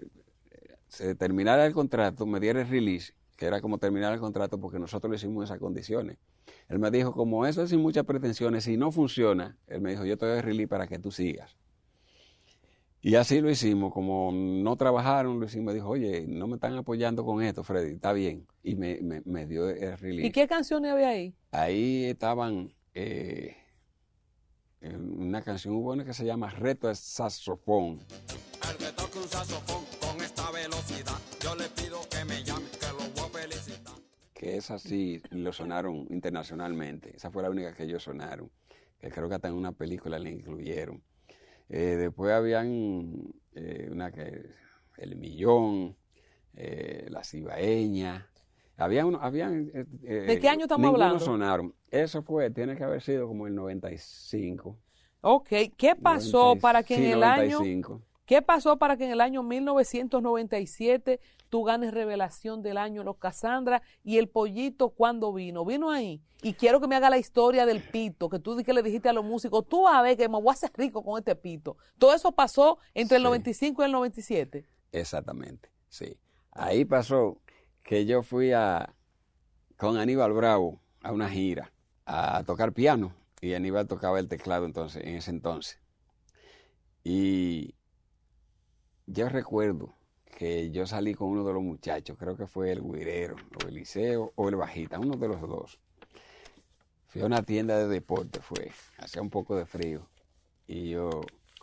se terminara el contrato, me diera el release era como terminar el contrato porque nosotros lo hicimos esas condiciones. Él me dijo, como eso es sin muchas pretensiones, si no funciona, él me dijo, yo te doy release para que tú sigas. Y así lo hicimos, como no trabajaron, lo hicimos, me dijo, oye, no me están apoyando con esto, Freddy, está bien. Y me, dio el release. ¿Y qué canciones había ahí? Ahí estaban... Eh, eh, una canción buena que se llama Reto de que esas sí lo sonaron internacionalmente. Esa fue la única que ellos sonaron, que creo que hasta en una película la incluyeron. Eh, después habían eh, una que, El Millón, eh, La Cibaeña. Había uno, habían, ¿De qué año estamos hablando? sonaron. Eso fue, tiene que haber sido como el 95. Ok, ¿qué pasó para que en el año ¿Qué pasó para que en el año 1997 tú ganes revelación del año los Casandra y el pollito cuando vino? Vino ahí. Y quiero que me haga la historia del pito, que tú le dijiste a los músicos, tú a ver que me voy a hacer rico con este pito. Todo eso pasó entre el 95 y el 97. Exactamente, sí. Ahí pasó que yo fui a, con Aníbal Bravo a una gira a tocar piano y Aníbal tocaba el teclado entonces, en ese entonces. Y yo recuerdo que yo salí con uno de los muchachos, creo que fue el Guirero, o el Liceo, o el Bajita, uno de los dos. Fui a una tienda de deporte, fue, hacía un poco de frío, y yo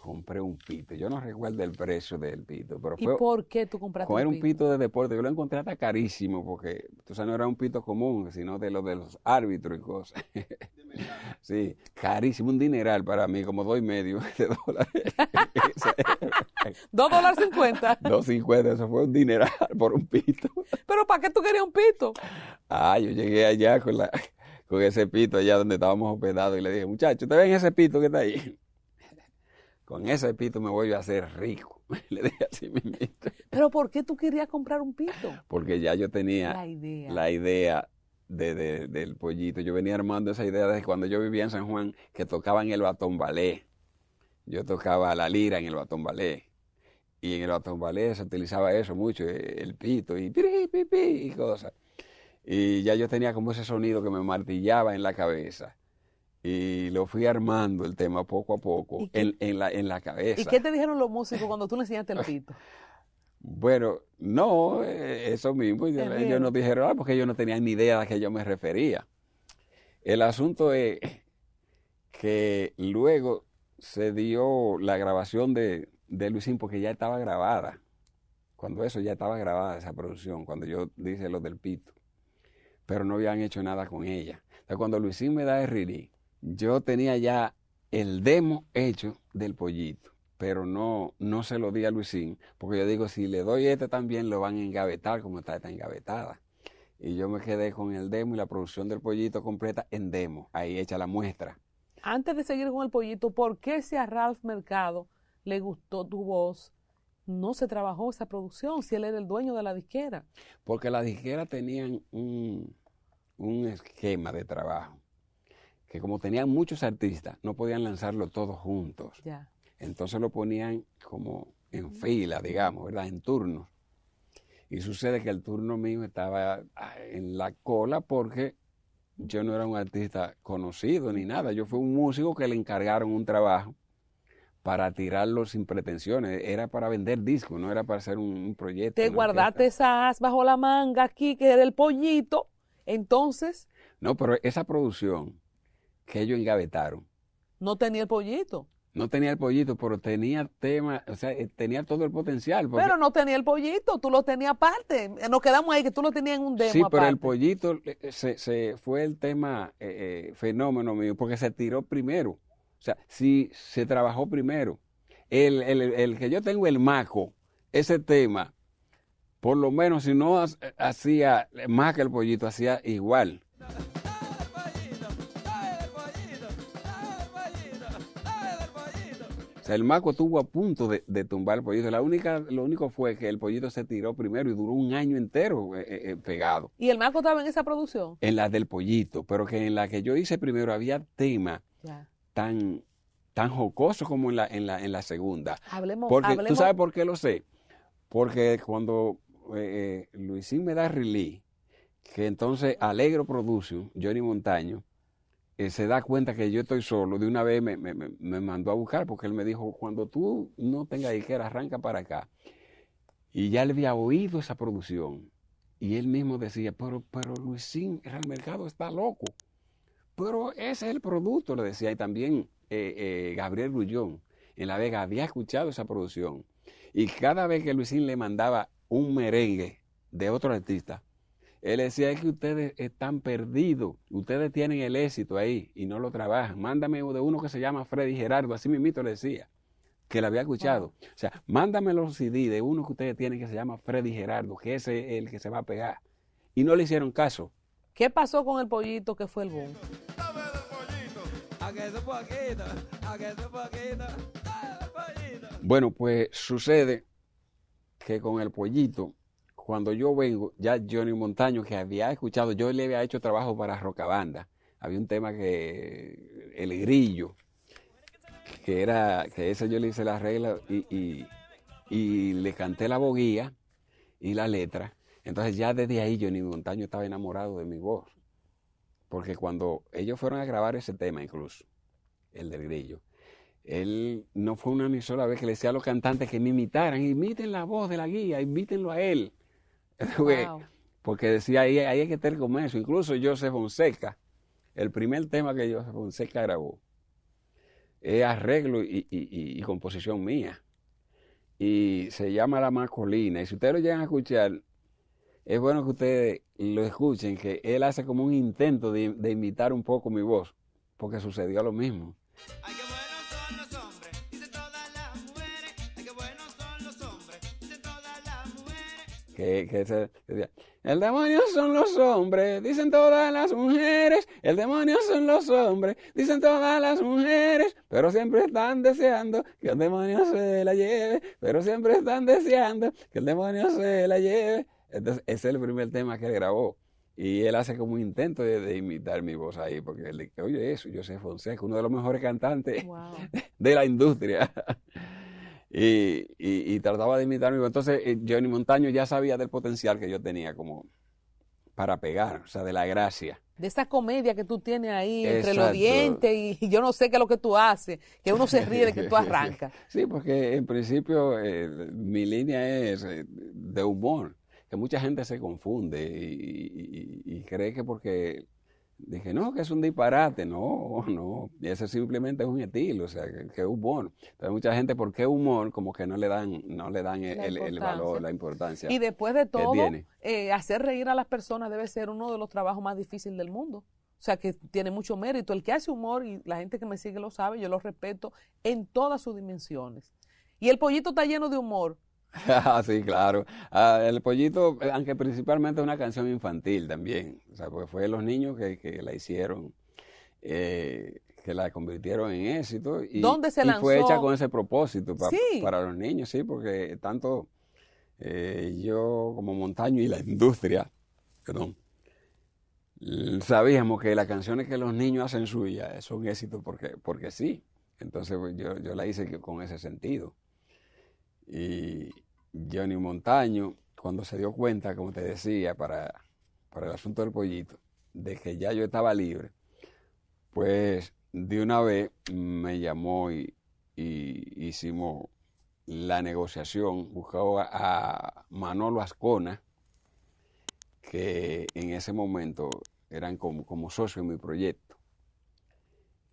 compré un pito. Yo no recuerdo el precio del pito, pero ¿Y fue, por qué tú compraste un pito? Era un pito de deporte. Yo lo encontré hasta carísimo porque, tú sabes, no era un pito común, sino de los de los árbitros y cosas. sí, carísimo, un dineral para mí, como dos y medio de dólares. ¿Dos dólares cincuenta? Dos cincuenta, eso fue un dineral por un pito. ¿Pero para qué tú querías un pito? Ah, yo llegué allá con con ese pito allá donde estábamos hospedados y le dije, muchacho, ¿te ven ese pito que está ahí? con ese pito me voy a hacer rico. Le dije así Pero ¿por qué tú querías comprar un pito? Porque ya yo tenía la idea, del pollito. Yo venía armando esa idea desde cuando yo vivía en San Juan, que tocaban el batón ballet. Yo tocaba la lira en el batón ballet. Y en el batón ballet se utilizaba eso mucho, eh, el pito y, piri, pi, pi, y cosas. Y ya yo tenía como ese sonido que me martillaba en la cabeza y lo fui armando el tema poco a poco en, la, cabeza. ¿Y qué te dijeron los músicos cuando tú le enseñaste el pito? Bueno, no, eh, eso mismo. yo ellos dijeron, ah, porque ellos no tenían ni idea a qué yo me refería. El asunto es que luego se dio la grabación de, de Luisín porque ya estaba grabada. Cuando eso ya estaba grabada, esa producción, cuando yo dije lo del pito. Pero no habían hecho nada con ella. cuando Luisín me da el riri, yo tenía ya el demo hecho del pollito, pero no, no se lo di a Luisín, porque yo digo, si le doy este también lo van a engavetar como está esta engavetada. Y yo me quedé con el demo y la producción del pollito completa en demo, ahí hecha la muestra. Antes de seguir con el pollito, ¿por qué si a Ralph Mercado le gustó tu voz, no se trabajó esa producción si él era el dueño de la disquera? Porque la disquera tenían un, un esquema de trabajo que como tenían muchos artistas, no podían lanzarlo todos juntos. Entonces lo ponían como en fila, digamos, ¿verdad? En turnos. Y sucede que el turno mío estaba ah, en la cola porque yo no era un artista conocido ni nada. Yo fui un músico que le encargaron un trabajo para tirarlo sin pretensiones. Era para vender discos, no era para hacer un, proyecto. Te guardaste esas bajo la manga aquí, que era el pollito. Entonces. No, pero esa producción que ellos engavetaron. No tenía el pollito. No tenía el pollito, pero tenía tema, o sea, eh, tenía todo el potencial. Pero no tenía el pollito, tú lo tenías aparte. Nos quedamos ahí que tú lo tenías en un demo. Sí, pero el pollito eh, eh, se, fue el tema fenómeno mío, porque se tiró primero. O sea, si se trabajó primero. El, que yo tengo el maco, ese tema, por lo menos si no hacía más que el pollito, hacía igual. sea, el Maco estuvo a punto de, tumbar el pollito. La única, lo único fue que el pollito se tiró primero y duró un año entero eh, eh, eh, pegado. ¿Y el Maco estaba en esa producción? En la del pollito, pero que en la que yo hice primero había tema tan tan jocoso como en la, en la, segunda. Hablemos, Porque, ¿Tú sabes por qué lo sé? Porque cuando eh, Luisín me da release, que entonces Alegro produce Johnny Montaño, eh, se da cuenta que yo estoy solo, de una vez me, mandó a buscar porque él me dijo, cuando tú no tengas dijera, arranca para acá. Y ya le había oído esa producción. Y él mismo decía, pero, pero Luisín, el mercado está loco. Pero ese es el producto, le decía. Y también eh, eh, Gabriel Rullón, en La Vega, había escuchado esa producción. Y cada vez que Luisín le mandaba un merengue de otro artista, él decía, es que ustedes están perdidos, ustedes tienen el éxito ahí y no lo trabajan. Mándame de uno que se llama Freddy Gerardo, así mismito le decía, que le había escuchado. O sea, mándame los CD de uno que ustedes tienen que se llama Freddy Gerardo, que ese es el que se va a pegar. Y no le hicieron caso. ¿Qué pasó con el pollito que fue el boom? Bueno, pues sucede que con el pollito cuando yo vengo, ya Johnny Montaño, que había escuchado, yo le había hecho trabajo para Rocabanda. Había un tema que, El Grillo, que era, que ese yo le hice la regla y, le canté la boguía y la letra. Entonces ya desde ahí Johnny Montaño estaba enamorado de mi voz. Porque cuando ellos fueron a grabar ese tema incluso, el del grillo, él no fue una ni sola vez que le decía a los cantantes que me imitaran, imiten la voz de la guía, imítenlo a él. Porque decía, ahí, ahí, hay que estar con eso. Incluso José Fonseca, el primer tema que José Fonseca grabó, es arreglo y, composición mía. Y se llama La mascolina Y si ustedes lo llegan a escuchar, es bueno que ustedes lo escuchen, que él hace como un intento de, de imitar un poco mi voz, porque sucedió lo mismo. que, el demonio son los hombres, dicen todas las mujeres, el demonio son los hombres, dicen todas las mujeres, pero siempre están deseando que el demonio se la lleve, pero siempre están deseando que el demonio se la lleve. Entonces, ese es el primer tema que él grabó. Y él hace como un intento de, imitar mi voz ahí, porque él dice, oye, eso, yo Fonseca, uno de los mejores cantantes de la industria y, y, trataba de imitarme. Entonces eh, Johnny Montaño ya sabía del potencial que yo tenía como para pegar, o sea, de la gracia. De esa comedia que tú tienes ahí entre los dientes y, yo no sé qué es lo que tú haces, que uno se ríe de que tú arrancas. Sí, porque en principio eh, mi línea es eh, de humor, que mucha gente se confunde y cree que porque Dije, no, que es un disparate. No, no, ese simplemente es un estilo, o sea, que, es humor. Entonces, mucha gente, ¿por qué humor? Como que no le dan, no le dan el, el valor, la importancia. Y después de todo, eh, hacer reír a las personas debe ser uno de los trabajos más difíciles del mundo. O sea, que tiene mucho mérito. El que hace humor, y la gente que me sigue lo sabe, yo lo respeto en todas sus dimensiones. Y el pollito está lleno de humor. sí, claro. Ah, el pollito, eh, aunque principalmente es una canción infantil también, o sea, porque fue los niños que, la hicieron, eh, que la convirtieron en éxito. Y, se y fue hecha con ese propósito para los niños, sí, porque tanto eh, yo como Montaño y la industria, sabíamos que las canciones que los niños hacen suyas son éxito porque, porque sí. Entonces pues, yo, yo la hice con ese sentido. Y Johnny Montaño, cuando se dio cuenta, como te decía, para, el asunto del pollito, de que ya yo estaba libre, pues de una vez me llamó y, hicimos la negociación, buscaba a, Manolo Ascona, que en ese momento eran como, como socio en mi proyecto.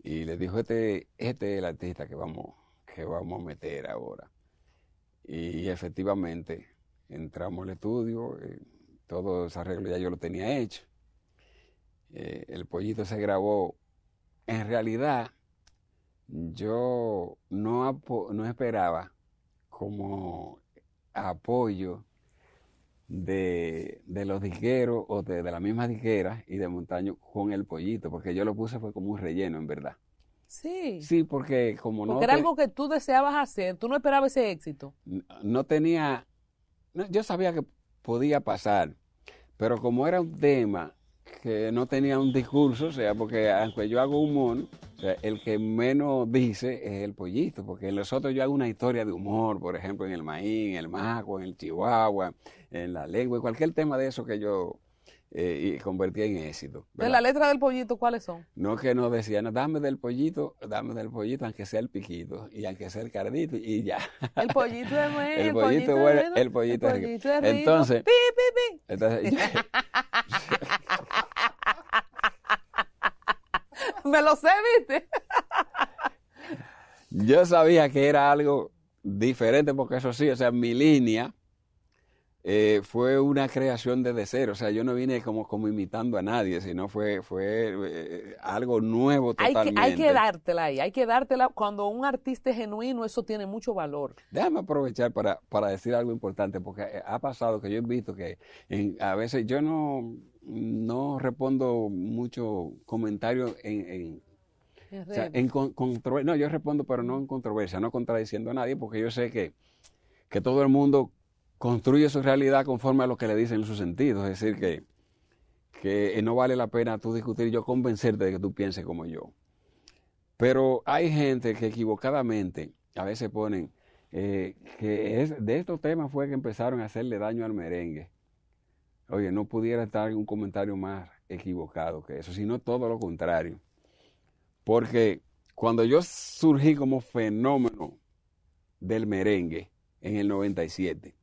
Y le dijo, este, este es el artista que vamos, que vamos a meter ahora. Y efectivamente, entramos al estudio, eh, todo ese arreglo ya yo lo tenía hecho. Eh, el pollito se grabó. En realidad, yo no, no esperaba como apoyo de, de, los disqueros o de, de la misma y de Montaño con el pollito, porque yo lo puse fue como un relleno, en verdad. Sí. Sí, porque como no. era algo que tú deseabas hacer, tú no esperabas ese éxito. No tenía. yo sabía que podía pasar, pero como era un tema que no tenía un discurso, o sea, porque aunque yo hago humor, el que menos dice es el pollito, porque nosotros yo hago una historia de humor, por ejemplo, en el maíz, en el mago, en el chihuahua, en la lengua, cualquier tema de eso que yo eh, y convertía en éxito. ¿De la letra del pollito cuáles son? No, que nos decían, dame del pollito, dame del pollito, aunque sea el piquito, y aunque sea el cardito, y ya. El pollito es bueno, el, pollito es bueno, el pollito, es Entonces, pi, pi, pi. Entonces, Me lo sé, ¿viste? yo sabía que era algo diferente, porque eso sí, o sea, mi línea eh, fue una creación desde cero. O sea, yo no vine como, como imitando a nadie, sino fue, fue eh, algo nuevo totalmente. Hay que, hay dártela ahí, hay que dártela. Cuando un artista es genuino, eso tiene mucho valor. Déjame aprovechar para, decir algo importante, porque eh, ha pasado que yo he visto que a veces yo no, no respondo mucho comentario en, en controversia, no, yo respondo, pero no en controversia, no contradiciendo a nadie, porque yo sé que, que todo el mundo construye su realidad conforme a lo que le dicen sus sentidos. Es decir, que, no vale la pena tú discutir, y yo convencerte de que tú pienses como yo. Pero hay gente que equivocadamente a veces ponen eh, que es, de estos temas fue que empezaron a hacerle daño al merengue. Oye, no pudiera estar un comentario más equivocado que eso, sino todo lo contrario. Porque cuando yo surgí como fenómeno del merengue en el 97,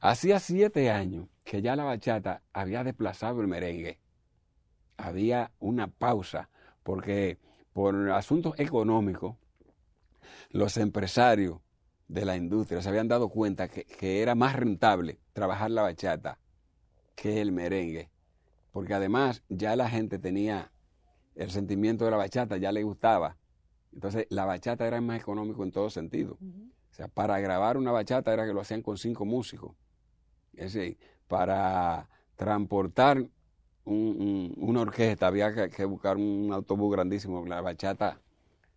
Hacía siete años que ya la bachata había desplazado el merengue. Había una pausa porque por asuntos económicos los empresarios de la industria se habían dado cuenta que, era más rentable trabajar la bachata que el merengue. Porque además ya la gente tenía el sentimiento de la bachata, ya le gustaba. Entonces, la bachata era más económico en todo sentido. O sea, para grabar una bachata era que lo hacían con cinco músicos decir, para transportar una orquesta había que, buscar un autobús grandísimo. La bachata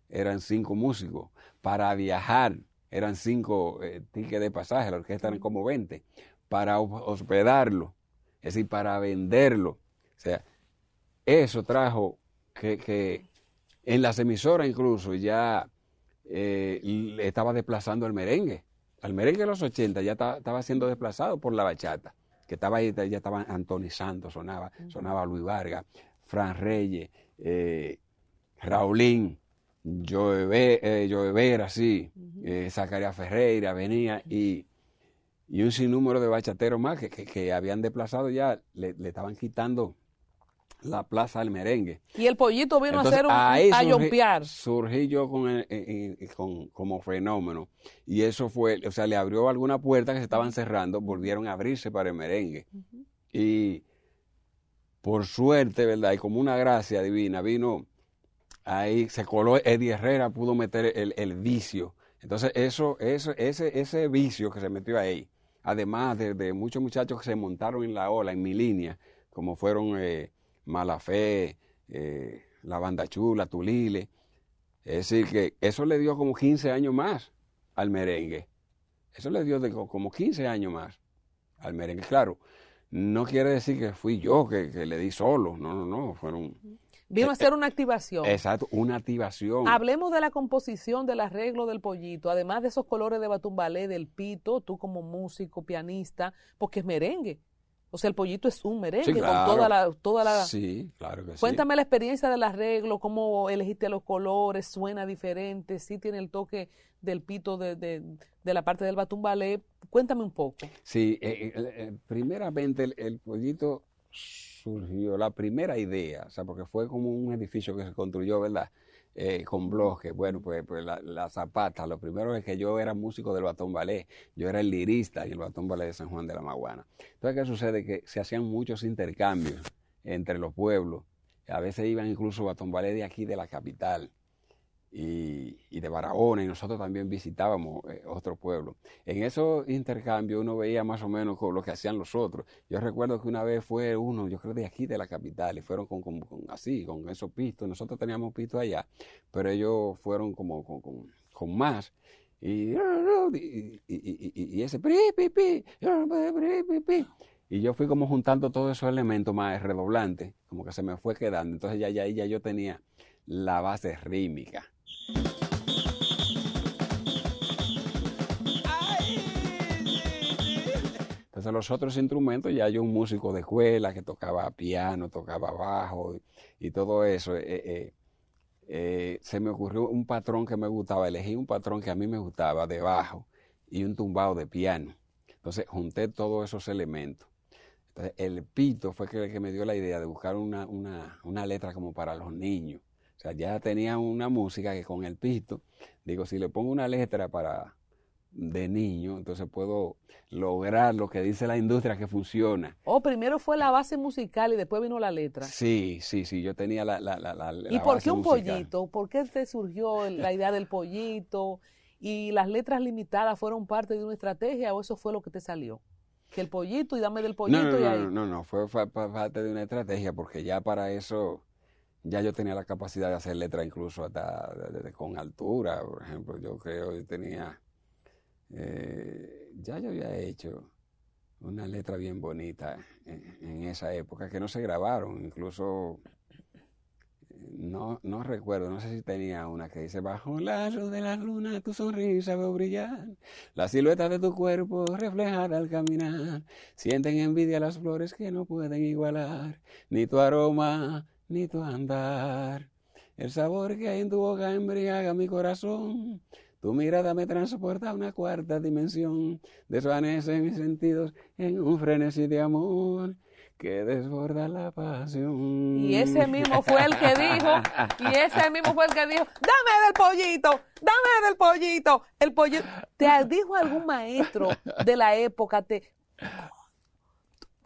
eran cinco músicos. Para viajar eran cinco eh, tickets de pasaje, la orquesta eran como 20. Para hospedarlo, es decir, para venderlo. O sea, eso trajo que, en las emisoras incluso ya eh, estaba desplazando el merengue al merengue de los 80 ya estaba siendo desplazado por la bachata, que estaba ya estaban Anthony Santos, sonaba, sonaba Luis Vargas, Fran Reyes, eh, Raulín, Joe eh, sí, eh, Zacarías Ferreira venía y, y, un sinnúmero de bachateros más que, habían desplazado ya, le, le estaban quitando la Plaza del Merengue. Y el pollito vino a hacer un, ahí a surgí yo con, eh, eh, eh, con, como fenómeno. Y eso fue, o sea, le abrió alguna puerta que se estaban cerrando, volvieron a abrirse para el merengue. Y por suerte, ¿verdad? Y como una gracia divina, vino ahí, se coló Eddie Herrera, pudo meter el, vicio. Entonces, eso, eso, ese, ese vicio que se metió ahí, además de, muchos muchachos que se montaron en la ola, en mi línea, como fueron Mala Fe, eh, La Banda Chula, Tulile. Es decir, que eso le dio como 15 años más al merengue. Eso le dio como 15 años más al merengue. Claro, no quiere decir que fui yo que, le di solo, no, no, no, fueron... Vino a eh, ser una activación. Exacto, una activación. Hablemos de la composición, del arreglo del pollito, además de esos colores de batumbalé, del pito, tú como músico, pianista, porque es merengue. O sea, el pollito es un merengue con toda la, toda la... Sí, claro que Cuéntame la experiencia del arreglo, cómo elegiste los colores, suena diferente, sí tiene el toque del pito de, de, de la parte del batumbalé. Cuéntame un poco. Sí, eh, eh, primeramente el, el, pollito surgió, la primera idea, o sea, porque fue como un edificio que se construyó, ¿verdad? Eh, con bloques. Bueno, pues, pues las la, zapata. Lo primero es que yo era músico del Batón Ballet. Yo era el lirista en el Batón Ballet de San Juan de la Maguana. Entonces, ¿qué sucede? Que se hacían muchos intercambios entre los pueblos. A veces iban incluso Batón Ballet de aquí, de la capital y, de Barahona, y nosotros también visitábamos eh, otro pueblo. En esos intercambios uno veía más o menos lo que hacían los otros. Yo recuerdo que una vez fue uno, yo creo de aquí de la capital, y fueron con, con, así, con esos pistos. Nosotros teníamos pistos allá, pero ellos fueron como con, más. Y, y, y ese pi, y yo fui como juntando todos esos elementos más redoblantes, como que se me fue quedando. Entonces ya, ya, ya yo tenía la base rítmica entonces los otros instrumentos, ya yo un músico de escuela que tocaba piano, tocaba bajo y, todo eso, eh, eh, eh, se me ocurrió un patrón que me gustaba, elegí un patrón que a mí me gustaba de bajo y un tumbado de piano. Entonces junté todos esos elementos. Entonces el pito fue el que me dio la idea de buscar una letra como para los niños. O sea, ya tenía una música que con el pito, digo, si le pongo una letra para de niño, entonces puedo lograr lo que dice la industria que funciona. Oh, primero fue la base musical y después vino la letra. Sí, sí, sí, yo tenía la, la, la, la ¿Y por qué un pollito? ¿Por qué te surgió la idea del pollito? ¿Y las letras limitadas fueron parte de una estrategia o eso fue lo que te salió? Que el pollito y dame del pollito y ahí. No, no, no, fue, fue parte de una estrategia porque ya para eso ya yo tenía la capacidad de hacer letra incluso con altura, por ejemplo, yo creo que tenía, eh, ya yo había hecho una letra bien bonita en, esa época, que no se grabaron, incluso no, recuerdo, no sé si tenía una que dice, bajo la luz de la luna tu sonrisa veo brillar, la silueta de tu cuerpo reflejada al caminar, sienten envidia las flores que no pueden igualar, ni tu aroma ni tu andar. El sabor que hay en tu boca embriaga mi corazón. Tu mirada me transporta a una cuarta dimensión. Desvanece mis sentidos en un frenesí de amor que desborda la pasión. Y ese mismo fue el que dijo, y ese mismo fue el que dijo, dame del pollito, dame del pollito, el pollito. Te dijo algún maestro de la época, te,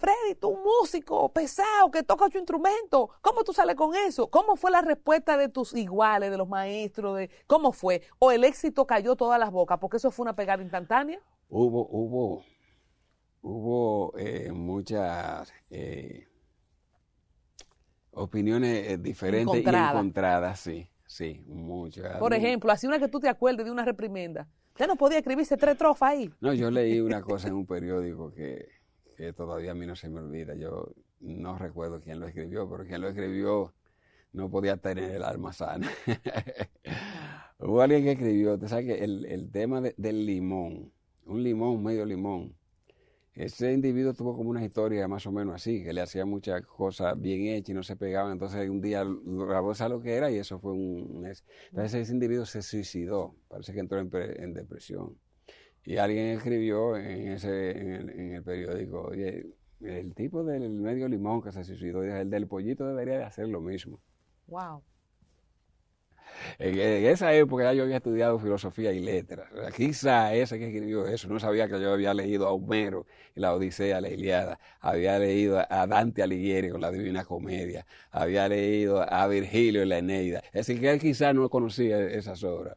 Freddy, tú un músico pesado que toca ocho instrumento? ¿cómo tú sales con eso? ¿Cómo fue la respuesta de tus iguales, de los maestros? De, ¿Cómo fue? ¿O el éxito cayó todas las bocas? Porque eso fue una pegada instantánea. Hubo, hubo, hubo eh, muchas eh, opiniones eh, diferentes y encontradas, sí, sí, muchas. Por ejemplo, así una que tú te acuerdes de una reprimenda. Usted no podía escribirse tres trofas ahí. No, yo leí una cosa en un periódico que que todavía a mí no se me olvida. Yo no recuerdo quién lo escribió, pero quien lo escribió no podía tener el alma sana. Hubo alguien que escribió, te sabes que el, tema del limón, un limón, medio limón. Ese individuo tuvo como una historia más o menos así, que le hacía muchas cosas bien hechas y no se pegaba Entonces un día grabó esa lo que era y eso fue un... Entonces ese individuo se suicidó, parece que entró en depresión. Y alguien escribió en, ese, en, el, periódico, oye, el tipo del medio limón que se suicidó, el del pollito debería de hacer lo mismo. Wow. En, esa época ya yo había estudiado filosofía y letras. quizá ese que escribió eso no sabía que yo había leído a Homero y la Odisea, la Iliada. Había leído a Dante Alighieri con la Divina Comedia. Había leído a Virgilio y la Eneida. Es decir, que él quizá no conocía esas obras.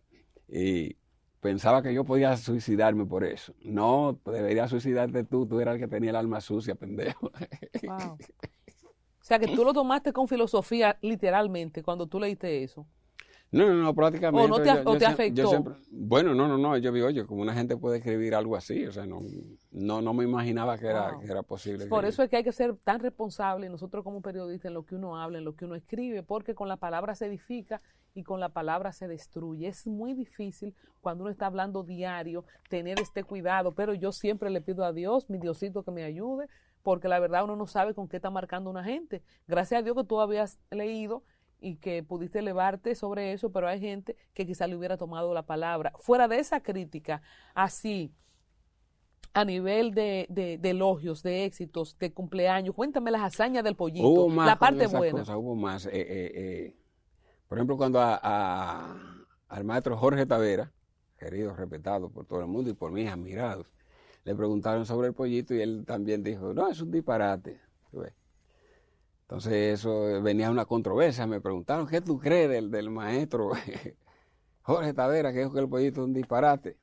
Y pensaba que yo podía suicidarme por eso. No, deberías suicidarte tú, tú eras el que tenía el alma sucia, pendejo. O sea, que tú lo tomaste con filosofía literalmente cuando tú leíste eso. No, no, no, prácticamente. ¿O te, afectó? bueno, no, no, no, yo vi, oye, como una gente puede escribir algo así, o sea, no, no, no me imaginaba que era, que era posible. Por eso es que hay que ser tan responsable nosotros como periodistas en lo que uno habla, en lo que uno escribe, porque con la palabra se edifica y con la palabra se destruye. Es muy difícil cuando uno está hablando diario tener este cuidado, pero yo siempre le pido a Dios, mi Diosito, que me ayude, porque la verdad uno no sabe con qué está marcando una gente. Gracias a Dios que tú habías leído y que pudiste elevarte sobre eso, pero hay gente que quizá le hubiera tomado la palabra. Fuera de esa crítica, así, a nivel de, elogios, de éxitos, de cumpleaños, cuéntame las hazañas del pollito, la parte buena. hubo más. Eh, eh, eh, por ejemplo, cuando al maestro Jorge Tavera, querido, respetado por todo el mundo y por mis admirados, le preguntaron sobre el pollito y él también dijo, no, es un disparate. Entonces eso venía una controversia, me preguntaron, ¿qué tú crees del, del maestro Jorge Tavera, que dijo que el pollito es un disparate?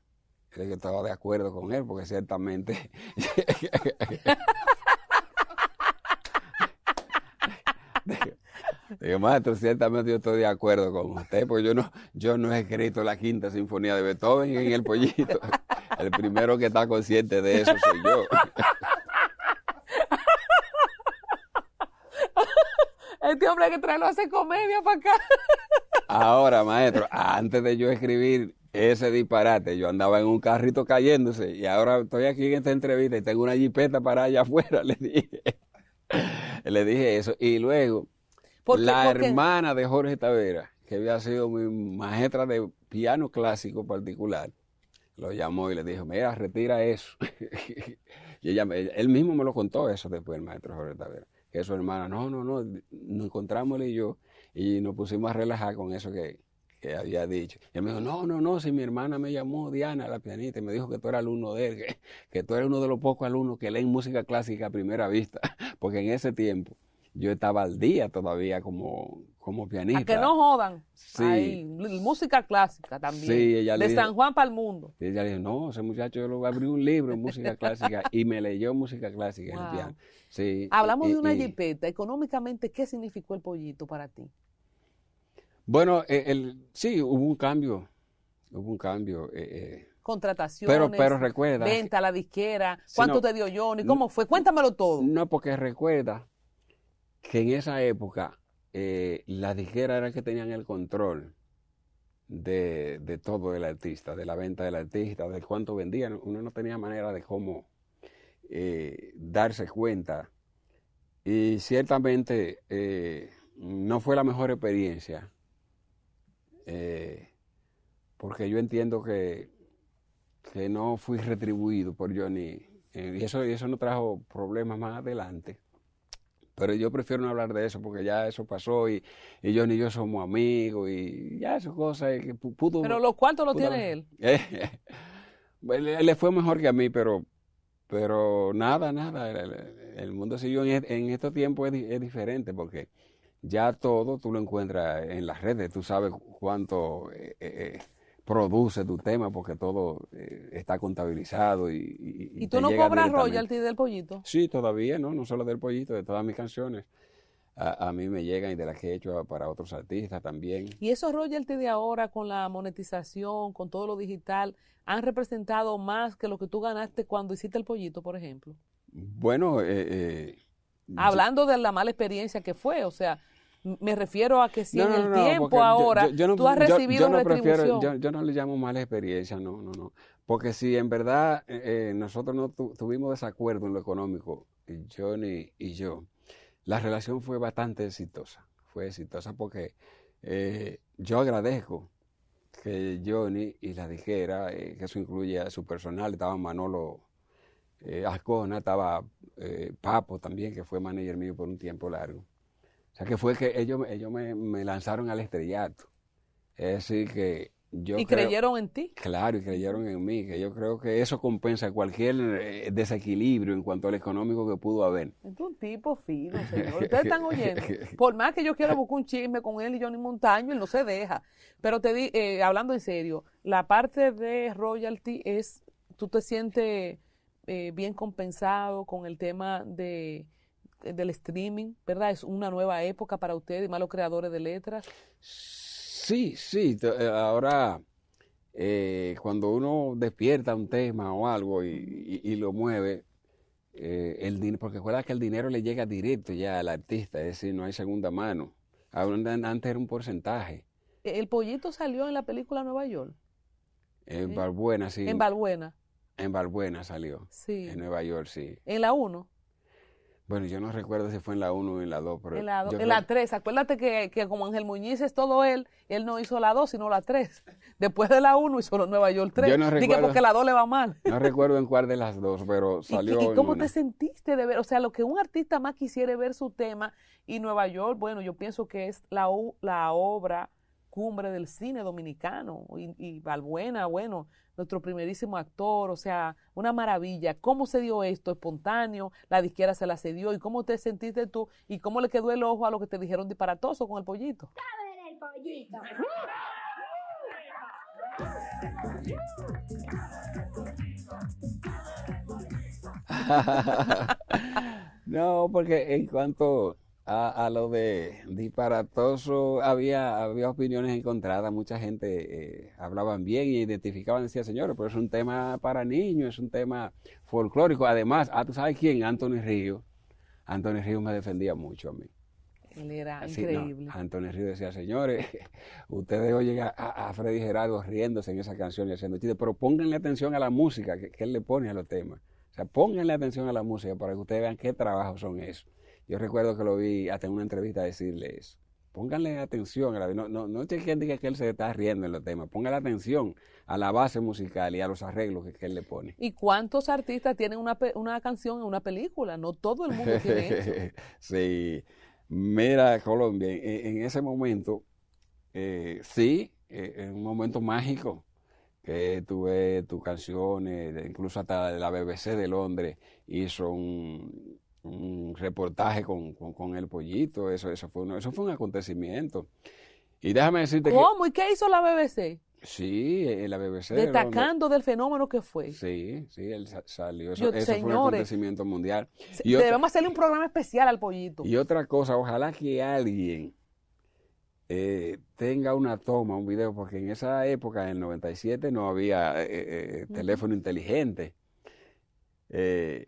Yo estaba de acuerdo con él, porque ciertamente... Digo, maestro, ciertamente yo estoy de acuerdo con usted, porque yo no, yo no he escrito la quinta sinfonía de Beethoven en el pollito. El primero que está consciente de eso soy yo. Este hombre que trae lo hace comedia para acá. Ahora, maestro, antes de yo escribir ese disparate, yo andaba en un carrito cayéndose y ahora estoy aquí en esta entrevista y tengo una jipeta para allá afuera, le dije. Le dije eso. Y luego, la hermana de Jorge Tavera, que había sido mi maestra de piano clásico particular, lo llamó y le dijo, mira, retira eso. él mismo me lo contó eso después, el maestro Jorge Tavera, que su hermana, no, no, no, nos encontramos él y yo y nos pusimos a relajar con eso que, había dicho. Y él me dijo, no, no, no, si mi hermana me llamó Diana, la pianista, y me dijo que tú eras alumno de él, que, que tú eres uno de los pocos alumnos que leen música clásica a primera vista, porque en ese tiempo yo estaba al día todavía como, como pianista. A que no jodan. Sí. música clásica también. Sí, ella De San Juan para el mundo. Ella dijo, no, ese muchacho yo lo abrí un libro en música clásica y me leyó música clásica en el piano. Hablamos de una jipeta. Económicamente, ¿qué significó el pollito para ti? Bueno, e, el, sí, hubo un cambio. Hubo un cambio. Contratación, eh, eh. contrataciones, pero, recuerda, venta la disquera, cuánto te dio Johnny, cómo fue, cuéntamelo todo. No, porque recuerda que en esa época las eh, la disquera era que tenían el control de, todo el artista, de la venta del artista, de cuánto vendían. Uno no tenía manera de cómo eh, darse cuenta. Y ciertamente eh, no fue la mejor experiencia, porque yo entiendo que, que no fui retribuido por Johnny. y eso, eso no trajo problemas más adelante pero yo prefiero no hablar de eso porque ya eso pasó y, y y yo somos amigos y ya esas cosas que pudo... Pero los lo lo tiene él. Él eh, pues, le fue mejor que a mí, pero pero nada, nada, el, mundo siguió en, en estos tiempos es, diferente porque ya todo tú lo encuentras en las redes, tú sabes cuánto eh, eh, produce tu tema porque todo eh, está contabilizado y... ¿Y, tú no cobras royalty del pollito? Sí, todavía, ¿no? No solo del pollito, de todas mis canciones. A, a, mí me llegan y de las que he hecho para otros artistas también. ¿Y esos royalties de ahora con la monetización, con todo lo digital, han representado más que lo que tú ganaste cuando hiciste el pollito, por ejemplo? Bueno, eh, eh, hablando de la mala experiencia que fue, o sea, me refiero a que si en el tiempo ahora tú has recibido yo, retribución. yo, no le llamo mala experiencia, no, no, no. Porque si en verdad eh, eh, nosotros no tuvimos desacuerdo en lo económico, Johnny y yo, la relación fue bastante exitosa. Fue exitosa porque eh, yo agradezco que Johnny y la dijera, que eso incluye a su personal, estaba Manolo Ascona, estaba Papo también, que fue manager mío por un tiempo largo o sea, que fue que ellos, ellos me, lanzaron al estrellato. Es decir, que yo... Y creyeron en ti. Claro, y creyeron en mí, que yo creo que eso compensa cualquier eh, desequilibrio en cuanto al económico que pudo haber. Es un tipo fino, señor. Ustedes están oyendo. Por más que yo quiera buscar un chisme con él y Johnny Montaño, él no se deja. Pero te di, eh, hablando en serio, la parte de royalty es, tú te sientes eh, bien compensado con el tema de del streaming, ¿verdad? Es una nueva época para ustedes, malos creadores de letras. Sí, sí. Eh, ahora, eh, cuando uno despierta un tema o algo y, lo mueve, eh, el porque recuerda que el dinero le llega directo ya al artista, es decir, no hay segunda mano. Antes era un porcentaje. E-, ¿El pollito salió en la película Nueva York? En Balbuena, sí. En Balbuena. En Balbuena salió. Sí. En Nueva York, sí. ¿En la 1? Bueno, yo no recuerdo si fue en la 1 o en la 2, pero... En la, tres, 3, acuérdate que, que, como Ángel Muñiz es todo él, él no hizo la 2, sino la 3. Después de la 1 hizo Nueva York 3. Yo porque la 2 le va mal. No recuerdo en cuál de las dos, pero salió... ¿Y, y cómo te sentiste de ver? O sea, lo que un artista más quisiera ver su tema y Nueva York, bueno, yo pienso que es la, la obra cumbre del cine dominicano y, Valbuena, bueno, nuestro primerísimo actor, o sea, una maravilla. ¿Cómo se dio esto? Espontáneo, la disquera se la cedió. ¿Y cómo te sentiste tú? ¿Y cómo le quedó el ojo a lo que te dijeron disparatoso con el pollito? el pollito! no, porque en cuanto a, lo de disparatoso había, había opiniones encontradas, mucha gente eh, hablaban bien y identificaban, decía, señores, pero es un tema para niños, es un tema folclórico. Además, ah, ¿tú sabes quién? Anthony Río. Anthony Río me defendía mucho a mí. Él era ah, increíble. No, Anthony Ríos decía, señores, ustedes oyen a, Freddy Gerardo riéndose en esa canción y haciendo chistes, pero pónganle atención a la música que, que él le pone a los temas. O sea, pónganle atención a la música para que ustedes vean qué trabajo son esos. Yo recuerdo que lo vi hasta en una entrevista decirle eso. Pónganle atención, a la, no, no, no diga que él se está riendo en los temas, pónganle atención a la base musical y a los arreglos que, él le pone. ¿Y cuántos artistas tienen una, canción en una película? No todo el mundo tiene eso. sí, mira Colombia, en, ese momento, eh, sí, en eh, un momento mágico, que tuve tus canciones, incluso hasta la BBC de Londres hizo un, un reportaje con, el pollito, eso, eso, fue eso fue un acontecimiento. Y déjame decirte ¿Cómo? ¿Y qué hizo la BBC? Sí, eh, la BBC. Destacando del fenómeno que fue. Sí, sí, él salió. Eso, fue un acontecimiento mundial. Y debemos hacerle un programa especial al pollito. Y otra cosa, ojalá que alguien eh, tenga una toma, un video, porque en esa época, en el 97, no había eh, teléfono inteligente. Eh,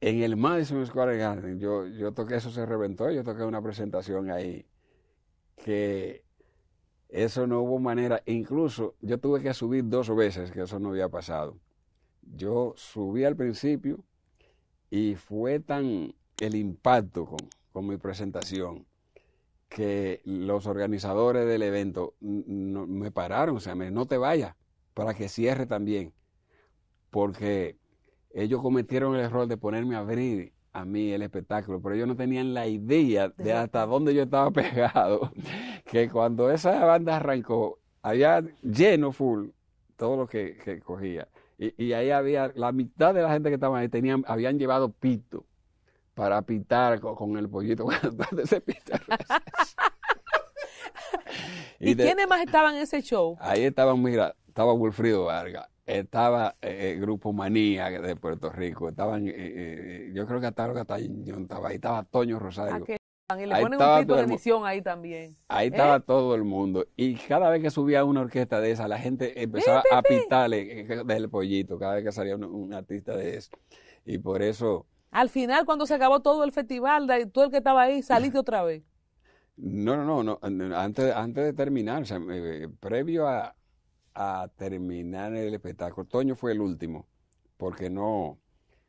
en el Madison Square Garden, yo, toqué eso, se reventó, yo toqué una presentación ahí, que eso no hubo manera, incluso yo tuve que subir dos veces, que eso no había pasado. Yo subí al principio y fue tan el impacto con, mi presentación que los organizadores del evento me pararon, o sea, me, no te vayas, para que cierre también, porque ellos cometieron el error de ponerme a abrir a mí el espectáculo, pero ellos no tenían la idea de hasta dónde yo estaba pegado, que cuando esa banda arrancó, había lleno full, todo lo que, cogía. Y, ahí había, la mitad de la gente que estaba ahí habían llevado pito para pitar con, el pollito. se ¿Y, ¿Y quiénes más estaban en ese show? Ahí estaban, mira, estaba Wilfrido Vargas, estaba el eh, Grupo Manía de Puerto Rico, estaban, eh, eh, yo creo que hasta ahora estaba ahí, estaba Toño Rosario. ahí ahí también. Ahí estaba todo el mundo. Y cada vez que subía una orquesta de esa, la gente empezaba a pitarle del pollito, cada vez que salía un, artista de eso. Y por eso... Al final, cuando se acabó todo el festival, todo el que estaba ahí, saliste otra vez. No, no, no, no, antes, antes de terminar, previo a, a terminar el espectáculo. Toño fue el último, porque no, o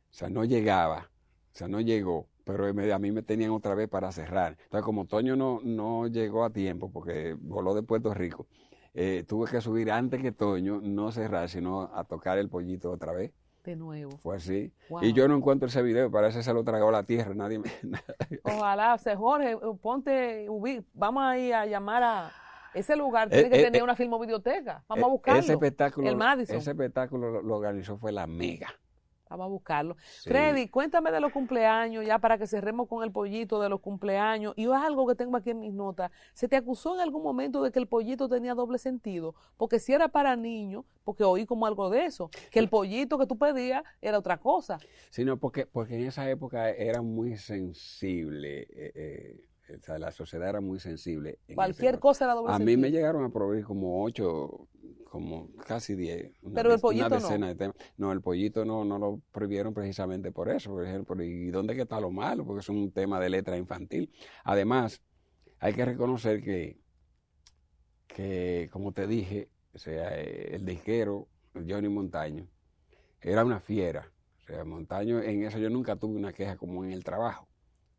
sea, no llegaba, o sea, no llegó, pero a mí me tenían otra vez para cerrar. Entonces, como Toño no, no llegó a tiempo, porque voló de Puerto Rico, eh, tuve que subir antes que Toño, no cerrar, sino a tocar el pollito otra vez. De nuevo. Fue así. Y yo no encuentro ese video, parece que se lo tragó la tierra, nadie me... Ojalá, o Jorge, ponte, vamos a ir a llamar a ese lugar eh, tiene que eh, tener eh, una filmovideoteca. Vamos a buscarlo. Ese espectáculo, el Madison. Ese espectáculo lo, organizó fue la Mega. Vamos a buscarlo. Freddy, cuéntame de los cumpleaños, ya para que cerremos con el pollito de los cumpleaños. Y es algo que tengo aquí en mis notas. ¿Se te acusó en algún momento de que el pollito tenía doble sentido? Porque si era para niños, porque oí como algo de eso, que el pollito que tú pedías era otra cosa. Sí, no, porque, porque en esa época era muy sensible. Eh, eh, la sociedad era muy sensible. Cualquier cosa era doble A mí me llegaron a prohibir como ocho, como casi diez. Una Pero decena no. De temas. No, el pollito no, no lo prohibieron precisamente por eso. Por ejemplo, ¿y dónde que está lo malo? Porque es un tema de letra infantil. Además, hay que reconocer que, que como te dije, sea, eh, el disquero, Johnny Montaño, era una fiera. Montaño, en eso yo nunca tuve una queja como en el trabajo.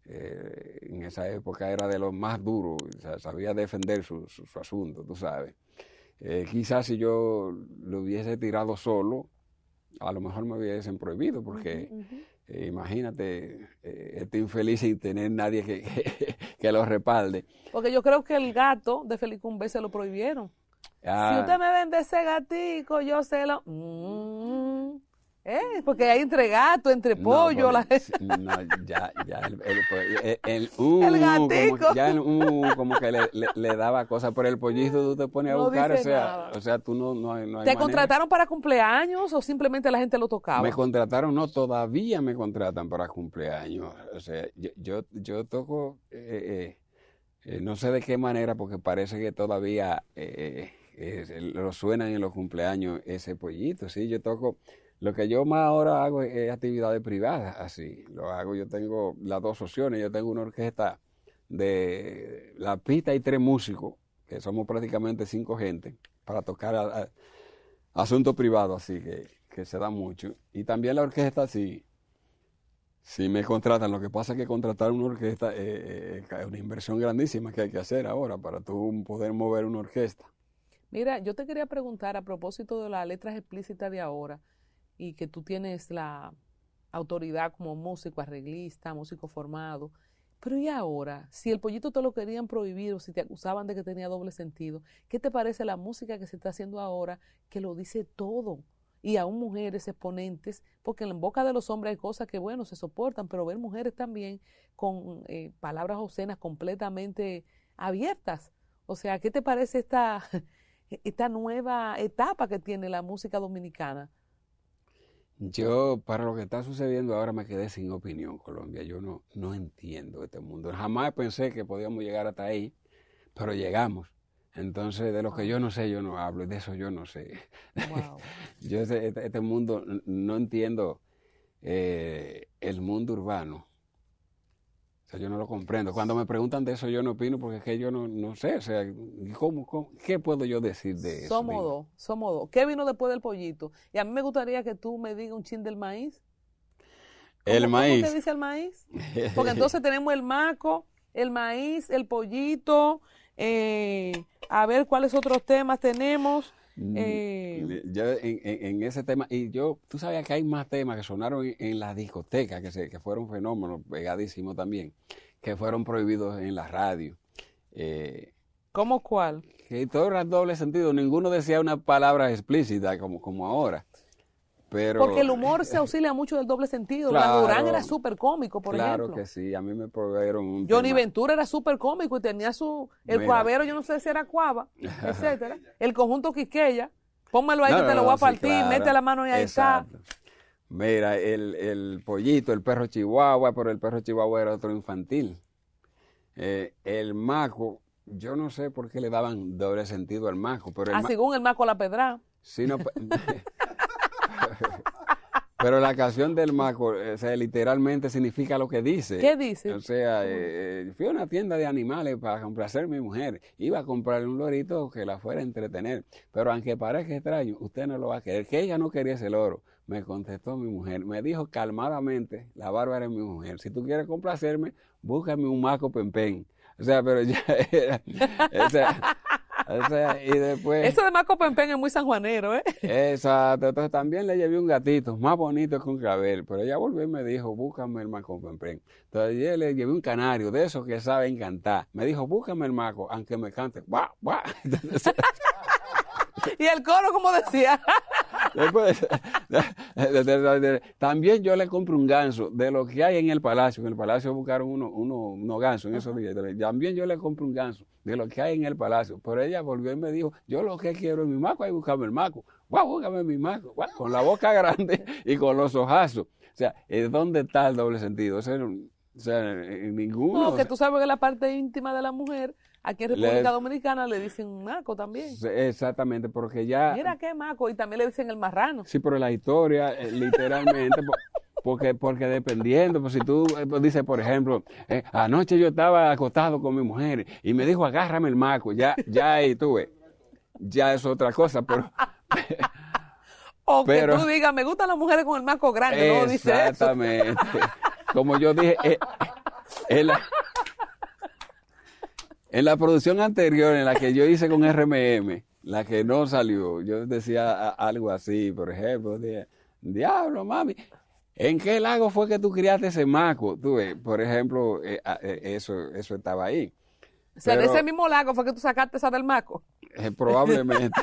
Eh, en esa época era de los más duros, sabía defender su, asunto, tú sabes. Eh, quizás si yo lo hubiese tirado solo, a lo mejor me hubiesen prohibido, porque eh, imagínate, este infeliz sin tener nadie que, lo respalde. Porque yo creo que el gato de Cumbe se lo prohibieron. Si ah. usted me vende ese gatico, yo se lo... Mm, ¿Eh? Porque hay entre gato, entre pollo. No, ya, ya. El, el, gatico. Como, ya como que uh, le, daba cosas. Pero el pollito tú te pones a buscar, o sea, o sea, tú no, hay, ¿Te contrataron para cumpleaños o simplemente la gente lo tocaba? Me contrataron, no, todavía me contratan para cumpleaños. O sea, yo, yo, toco, eh, eh, no sé de qué manera, porque parece que todavía lo suenan en los cumpleaños ese pollito. Sí, yo toco lo que yo más ahora hago es, actividades privadas, así. Lo hago, yo tengo las dos opciones, yo tengo una orquesta de la pista y tres músicos, que somos prácticamente cinco gente, para tocar asuntos privados, así que, se da mucho. Y también la orquesta, sí. Si me contratan, lo que pasa es que contratar una orquesta eh, eh, eh, es una inversión grandísima que hay que hacer ahora para tú poder mover una orquesta. Mira, yo te quería preguntar a propósito de las letras explícitas de ahora y que tú tienes la autoridad como músico, arreglista, músico formado. Pero ¿y ahora? Si el pollito te lo querían prohibir o si te acusaban de que tenía doble sentido, ¿qué te parece la música que se está haciendo ahora que lo dice todo? Y aún mujeres exponentes, porque en boca de los hombres hay cosas que, bueno, se soportan, pero ver mujeres también con eh, palabras obscenas completamente abiertas. O sea, ¿qué te parece esta, esta nueva etapa que tiene la música dominicana? Yo, para lo que está sucediendo ahora, me quedé sin opinión, Colombia. Yo no, no entiendo este mundo. Jamás pensé que podíamos llegar hasta ahí, pero llegamos. Entonces, de lo que yo no sé, yo no hablo, de eso yo no sé. yo este, este, este mundo no entiendo eh, el mundo urbano yo no lo comprendo. Cuando me preguntan de eso, yo no opino porque es que yo no, no sé. O sea, qué puedo yo decir de eso? Somodo, somodo, ¿Qué vino después del pollito? Y a mí me gustaría que tú me digas un chin del maíz. el maíz. ¿Cómo dice el maíz? Porque entonces tenemos el maco, el maíz, el pollito. Eh, a ver cuáles otros temas tenemos. Mm, eh, en, ese tema, y yo, tú sabías que hay más temas que sonaron en, las la discoteca, que, que fueron fenómenos pegadísimos también, que fueron prohibidos en la radio. Eh, ¿Cómo cuál? Que todo era doble sentido, ninguno decía una palabra explícita como, como ahora. Porque el humor se auxilia mucho del doble sentido. la Durán era súper cómico, por claro ejemplo. Claro que sí, a mí me proveyeron un. Johnny Ventura era súper cómico y tenía su. El cuavero, yo no sé si era cuava, etcétera. el conjunto Quisqueya. Pónmelo ahí que te lo voy a partir, mete la mano y ahí está. Mira, el, pollito, el perro chihuahua, pero el perro chihuahua era otro infantil. Eh, el maco, yo no sé por qué le daban doble sentido al maco. Pero ah, según el maco la pedra. Sí, no. Pues, Pero la canción del Maco, o literalmente significa lo que dice. ¿Qué dice? O sea, eh, eh, fui a una tienda de animales para complacer a mi mujer. Iba a comprarle un lorito que la fuera a entretener. Pero aunque parezca extraño, usted no lo va a querer. Que ella no quería ese loro. Me contestó mi mujer. Me dijo calmadamente, la bárbara es mi mujer. Si tú quieres complacerme, búscame un Maco Pempén. O sea, pero ya era... O sea, eso de maco Pempen es muy sanjuanero, ¿eh? Exacto. Entonces también le llevé un gatito, más bonito que un cabello, pero ella volvió y me dijo, búscame el maco Pempen Entonces yo le llevé un canario de esos que saben cantar. Me dijo, búscame el maco aunque me cante, ¡Buah, buah! y el coro, como decía. también yo le compro un ganso de lo que hay en el palacio. En el palacio buscaron uno, uno, uno ganso en esos días. También yo le compro un ganso de lo que hay en el palacio. Pero ella volvió y me dijo, yo lo que quiero es mi maco, ahí buscame el maco. Guau, búscame mi maco. con la boca grande y con los ojazos. O sea, ¿dónde está el doble sentido? O sea, en ninguno. No, que tú sabes que la parte íntima de la mujer Aquí en República Dominicana le dicen un maco también. Exactamente, porque ya... Mira qué maco, y también le dicen el marrano. Sí, pero la historia, eh, literalmente, porque, porque dependiendo, pues si tú eh, pues dices, por ejemplo, eh, anoche yo estaba acostado con mi mujer y me dijo, agárrame el maco, ya, ya ahí tuve. Ya es otra cosa, pero... o que tú digas, me gustan las mujeres con el maco grande, no dice Exactamente. Como yo dije, en la producción anterior, en la que yo hice con RMM, la que no salió, yo decía algo así, por ejemplo, diablo, mami, ¿en qué lago fue que tú criaste ese maco? Tú por ejemplo, eh, eh, eso, eso estaba ahí. O sea, ¿en ese mismo lago fue que tú sacaste esa del maco. Eh, probablemente.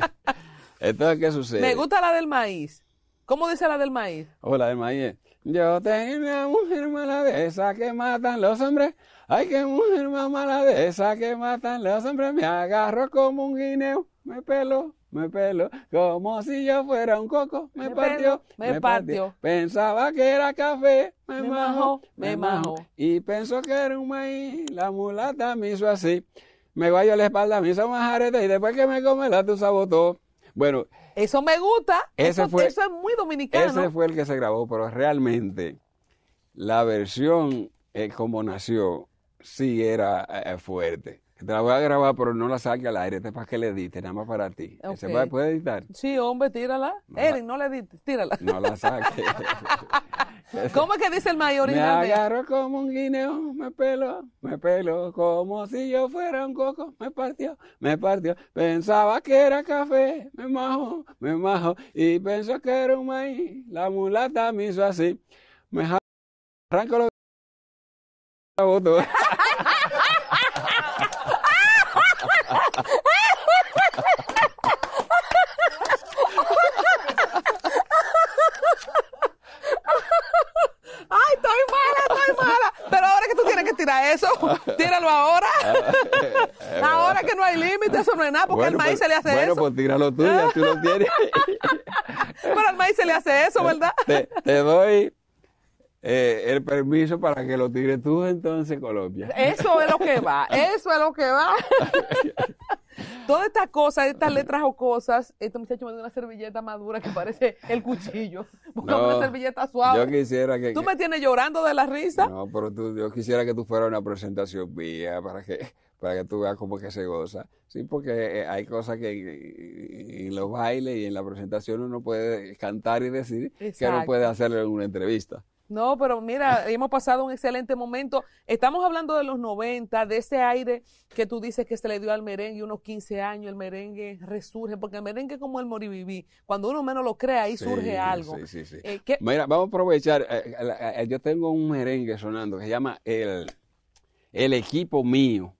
Entonces, ¿qué sucede? Me gusta la del maíz. ¿Cómo dice la del maíz? Oh, la del maíz. Yo tengo una mujer mala de esa que matan los hombres. Ay, que mujer más mala de esa que matan los hombres. Me agarro como un guineo, me pelo, me pelo, como si yo fuera un coco. Me, partió, me, partió. Pensaba que era café, me, majo, me majó. Y pensó que era un maíz, la mulata me hizo así. Me guayó la espalda, me hizo majareta y después que me come la tu sabotó. Bueno, eso me gusta. eso, es muy dominicano. Ese fue el que se grabó, pero realmente la versión eh, como nació sí era eh, fuerte. Te la voy a grabar, pero no la saque al aire. Esta es para que le edite, nada más para ti. ¿Se puede, editar? Sí, hombre, tírala. No no le edites, tírala. No la saques. ¿Cómo es que dice el mayor? Me agarro como un guineo, me pelo, me pelo, como si yo fuera un coco, me partió, me partió. Pensaba que era café, me majo, me majo, y pensó que era un maíz. La mulata me hizo así, me arranco los... estoy mala, estoy mala. Pero ahora que tú tienes que tirar eso, tíralo ahora. Ah, eh, eh, ahora que no hay límite, eso no es nada, porque al maíz pues, se le hace eso. Bueno, pues tíralo tú, ya tú lo tienes. Pero al maíz se le hace eso, ¿verdad? te, doy eh, el permiso para que lo tires tú entonces, Colombia. Eso es lo que va, eso es lo que va. Todas estas cosas, estas letras o cosas, este muchacho me dio una servilleta madura que parece el cuchillo. una servilleta suave. Yo quisiera que. ¿Tú me tienes llorando de la risa? No, pero yo quisiera que tú fueras una presentación mía para que, para que tú veas como que se goza. Sí, porque eh, hay cosas que en los bailes y en la presentación uno puede cantar y decir que no puede hacerle en una entrevista. No, pero mira, hemos pasado un excelente momento. Estamos hablando de los 90, de ese aire que tú dices que se le dio al merengue unos 15 años, el merengue resurge, porque el merengue es como el moribiví. Cuando uno menos lo cree ahí surge algo. Eh, mira, vamos a aprovechar. Eh, eh, yo tengo un merengue sonando que se llama El, el Equipo Mío.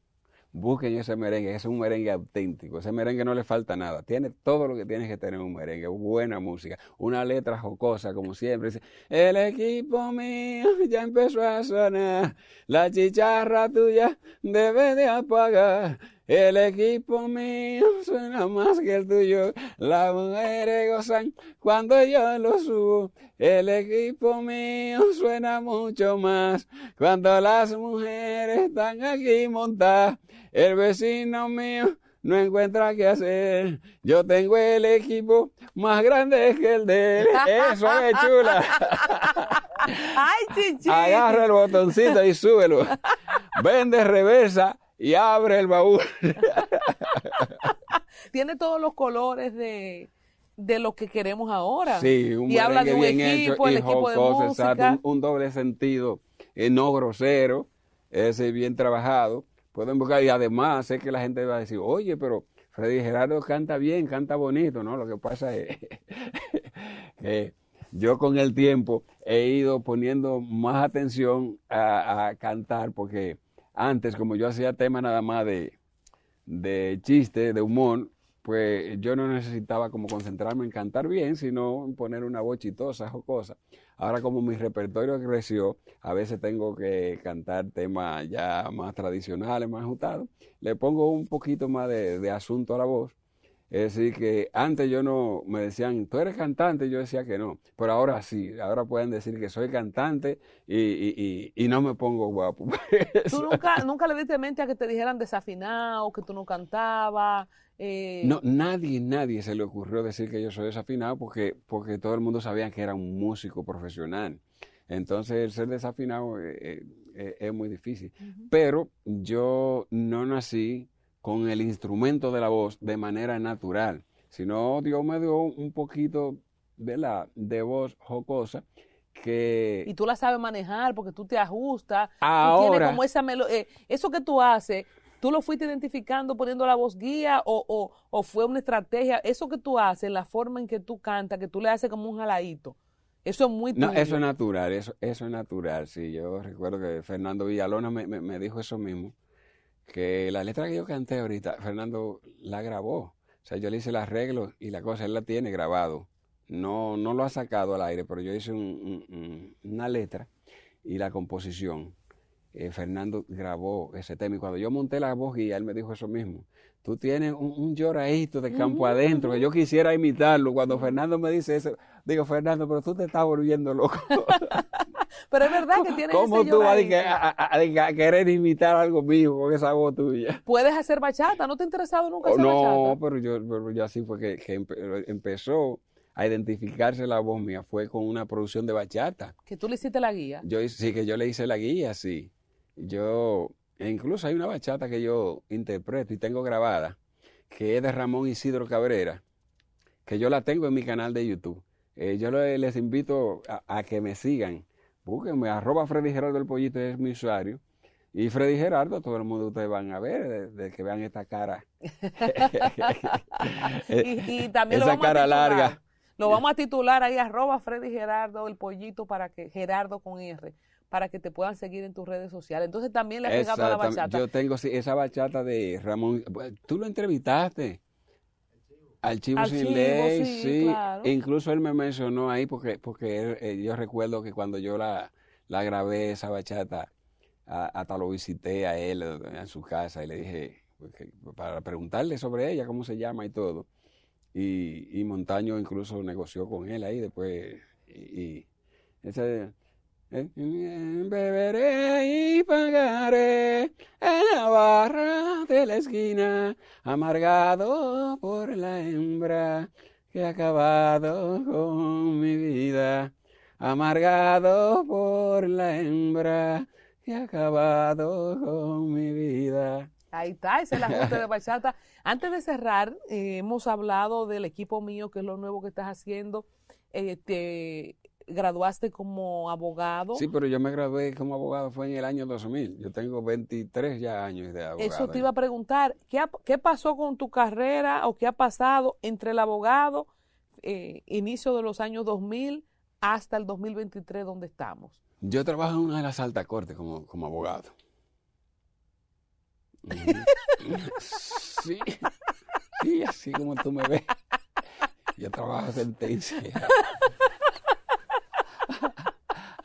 Busquen ese merengue, es un merengue auténtico, ese merengue no le falta nada, tiene todo lo que tiene que tener un merengue, buena música, una letra jocosa como siempre, el equipo mío ya empezó a sonar, la chicharra tuya debe de apagar, el equipo mío suena más que el tuyo. Las mujeres gozan cuando yo lo subo. El equipo mío suena mucho más cuando las mujeres están aquí montadas. El vecino mío no encuentra qué hacer. Yo tengo el equipo más grande que el de él. Eso es chula. Ay, chichi. Agarra el botoncito y súbelo. Vende reversa y abre el baúl. Tiene todos los colores de, lo que queremos ahora. Sí, un y bien hecho, el Un, doble sentido eh, no grosero, ese bien trabajado. Pueden buscar, y además sé que la gente va a decir, oye, pero Freddy Gerardo canta bien, canta bonito, ¿no? Lo que pasa es que eh, yo con el tiempo he ido poniendo más atención a cantar porque antes, como yo hacía tema nada más de, de chiste, de humor, pues yo no necesitaba como concentrarme en cantar bien, sino en poner una voz chitosa o cosa. Ahora como mi repertorio creció, a veces tengo que cantar temas ya más tradicionales, más ajustados. Le pongo un poquito más de, de asunto a la voz es decir, que antes yo no me decían, tú eres cantante, yo decía que no, pero ahora sí, ahora pueden decir que soy cantante y, no me pongo guapo. ¿Tú nunca, le diste mente a que te dijeran desafinado, que tú no cantabas? Eh? No, nadie, nadie se le ocurrió decir que yo soy desafinado porque, porque todo el mundo sabía que era un músico profesional. Entonces el ser desafinado eh, eh, es muy difícil. Pero yo no nací con el instrumento de la voz de manera natural, no, Dios me dio un poquito de la de voz jocosa que y tú la sabes manejar porque tú te ajustas, ahora, como esa eh, eso que tú haces ¿Tú lo fuiste identificando poniendo la voz guía o, o, fue una estrategia? Eso que tú haces, la forma en que tú cantas, que tú le haces como un jaladito, eso es muy No, eso es natural, eso, eso es natural, sí. Yo recuerdo que Fernando Villalona me dijo eso mismo que la letra que yo canté ahorita, Fernando la grabó. O sea, yo le hice el arreglo y la cosa, él la tiene grabado. No, no lo ha sacado al aire, pero yo hice una letra y la composición. Eh, Fernando grabó ese tema y cuando yo monté la voz y él me dijo eso mismo. Tú tienes un, lloradito de campo adentro, que yo quisiera imitarlo. Cuando Fernando me dice eso, digo, Fernando, pero tú te estás volviendo loco. pero es verdad que tienes ¿Cómo tú vas a, querer imitar algo mío con esa voz tuya? Puedes hacer bachata, ¿no te ha interesado nunca oh, hacer bachata? No, pero yo, así fue que, empezó a identificarse la voz mía. Fue con una producción de bachata. ¿Que tú le hiciste la guía? Yo, sí, que yo le hice la guía, sí. Yo e incluso hay una bachata que yo interpreto y tengo grabada, que es de Ramón Isidro Cabrera, que yo la tengo en mi canal de YouTube. Eh, yo les invito a, que me sigan. me arroba Freddy Gerardo el Pollito es mi usuario. Y Freddy Gerardo, todo el mundo ustedes van a ver, de que vean esta cara. y, también esa cara larga. Lo vamos a titular ahí, arroba Freddy Gerardo, el pollito para que, Gerardo con R, para que te puedan seguir en tus redes sociales. Entonces también le ha la bachata. Yo tengo esa bachata de Ramón, tú lo entrevistaste. al chivo sin ley, sí. Incluso él me mencionó ahí porque, porque eh, yo recuerdo que cuando yo la, grabé esa bachata, hasta lo visité a él eh, en su casa y le dije, pues, para preguntarle sobre ella, cómo se llama y todo y, Montaño incluso negoció con él ahí después. Y, beberé y pagaré en la barra de la esquina, amargado por la hembra que ha acabado con mi vida. Amargado por la hembra que ha acabado con mi vida. Ahí está, esa es la junta de bachata. Antes de cerrar, eh, hemos hablado del equipo mío, que es lo nuevo que estás haciendo. Eh, graduaste como abogado. Sí, pero yo me gradué como abogado, fue en el año 2000. Yo tengo 23 ya años de abogado. Eso te iba a preguntar, ¿qué, qué pasó con tu carrera o qué ha pasado entre el abogado, eh, inicio de los años 2000, hasta el 2023 donde estamos? Yo trabajo en una de las altas cortes como abogado. Sí, sí, así como tú me ves. Yo trabajo sentencia.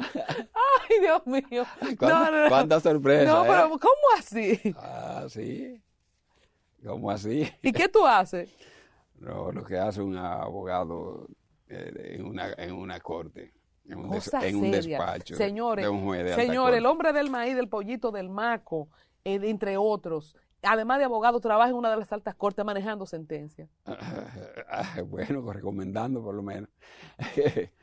Ay, Dios mío. ¿Cuánta, no, sorpresa? No, pero eh? ¿cómo así? Ah, sí. ¿Cómo así? ¿Y qué tú haces? No, lo que hace un abogado eh, en, una, en una corte. En un, en un despacho. Señores, señor, el hombre del maíz, del pollito, del maco, entre otros. Además de abogado, trabaja en una de las altas cortes manejando sentencias. bueno, recomendando por lo menos.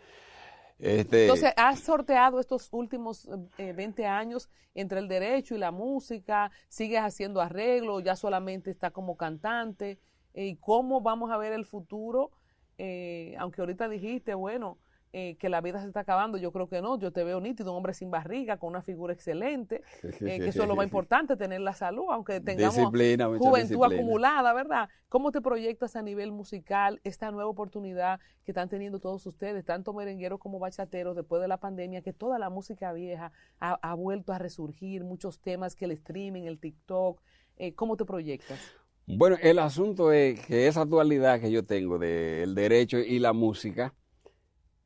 Este, Entonces, has sorteado estos últimos 20 eh, años entre el derecho y la música, sigues haciendo arreglos, ya solamente está como cantante. Eh, ¿Y cómo vamos a ver el futuro? Eh, aunque ahorita dijiste, bueno, eh, que la vida se está acabando, yo creo que no, yo te veo nítido, un hombre sin barriga, con una figura excelente, eh, que eso es lo más importante, tener la salud, aunque tengamos disciplina, juventud acumulada, ¿verdad? ¿Cómo te proyectas a nivel musical esta nueva oportunidad que están teniendo todos ustedes, tanto merengueros como bachateros, después de la pandemia, que toda la música vieja ha, vuelto a resurgir, muchos temas que el streaming, el TikTok, eh, ¿cómo te proyectas? Bueno, el asunto es que esa dualidad que yo tengo del derecho y la música,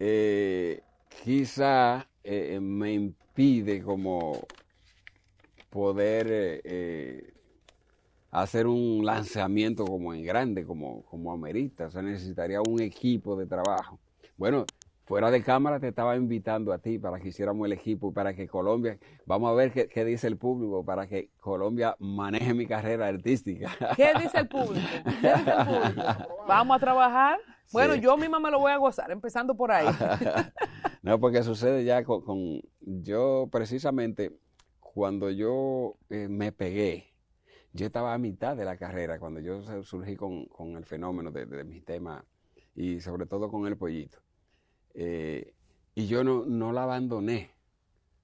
eh, quizá eh, me impide como poder eh, eh, hacer un lanzamiento como en grande, como, como amerita. O sea, necesitaría un equipo de trabajo. Bueno, fuera de cámara te estaba invitando a ti para que hiciéramos el equipo, y para que Colombia, vamos a ver qué, dice el público, para que Colombia maneje mi carrera artística. ¿Qué dice el público? ¿Qué dice el público? Vamos a trabajar. Bueno, yo misma me lo voy a gozar, empezando por ahí. no, porque sucede ya con, yo precisamente cuando yo eh, me pegué, yo estaba a mitad de la carrera, cuando yo surgí con, con el fenómeno de, de mis temas y sobre todo con el pollito eh, y yo no, no, la abandoné.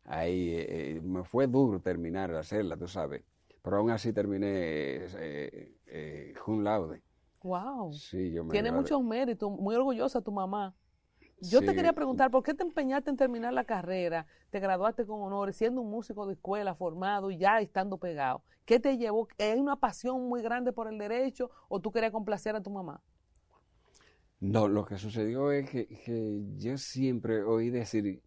Ahí eh, eh, me fue duro terminar de hacerla, tú sabes. Pero aún así terminé eh, Laude. ¡Wow! Sí, Tiene muchos méritos, muy orgullosa tu mamá. Yo te quería preguntar, ¿por qué te empeñaste en terminar la carrera? Te graduaste con honores, siendo un músico de escuela formado y ya estando pegado. ¿Qué te llevó? ¿Hay una pasión muy grande por el derecho o tú querías complacer a tu mamá? No, lo que sucedió es que, yo siempre oí decir,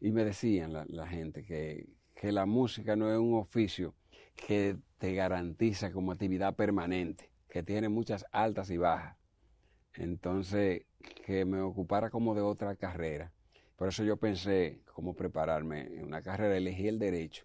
y me decían la, gente, que, la música no es un oficio que te garantiza como actividad permanente, que tiene muchas altas y bajas. Entonces, que me ocupara como de otra carrera. Por eso yo pensé cómo prepararme en una carrera, elegí el derecho.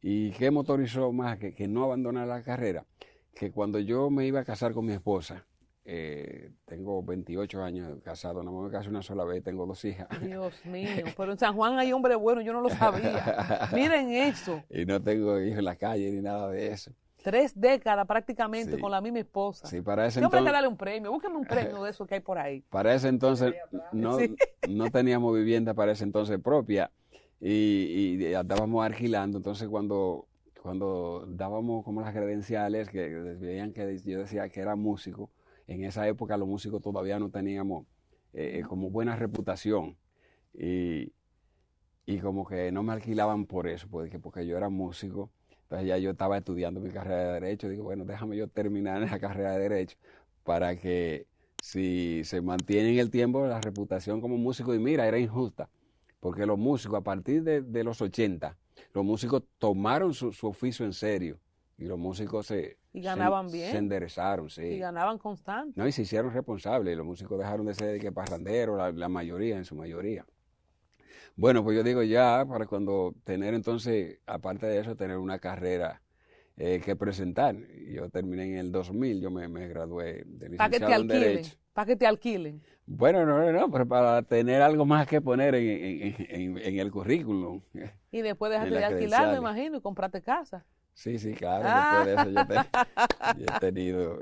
¿Y qué motorizó más que, que no abandonar la carrera? Que cuando yo me iba a casar con mi esposa, eh, tengo 28 años casado, no me casé una sola vez, tengo dos hijas. Dios mío, pero en San Juan hay hombre bueno, yo no lo sabía. Miren eso. Y no tengo hijos en la calle ni nada de eso. Tres décadas prácticamente con la misma esposa. Sí, para ese entonces. darle un premio, búsqueme un premio de eso que hay por ahí. Para ese entonces no, no teníamos vivienda para ese entonces propia y, estábamos andábamos alquilando. Entonces, cuando, cuando dábamos como las credenciales, que veían que yo decía que era músico, en esa época los músicos todavía no teníamos eh, eh, como buena reputación y, como que no me alquilaban por eso, porque, pues, porque yo era músico. Entonces ya yo estaba estudiando mi carrera de Derecho. Digo, bueno, déjame yo terminar la carrera de Derecho para que si se mantiene en el tiempo la reputación como músico, y mira, era injusta, porque los músicos a partir de, los 80, los músicos tomaron su, oficio en serio y los músicos se, enderezaron, sí. Y ganaban constante. No, y se hicieron responsables. Los músicos dejaron de ser de que parranderos, la, mayoría, en su mayoría. Bueno, pues yo digo ya, para cuando tener entonces, aparte de eso, tener una carrera eh, que presentar. Yo terminé en el 2000, yo me, me gradué de licenciado ¿Para que te alquilen? ¿Para que te alquilen? Bueno, no, no, no, pero para tener algo más que poner en, en, en, el currículum. Y después dejarte de alquilar, me imagino, y comprarte casa. Sí, sí, claro, después de eso yo, te, ah. he tenido,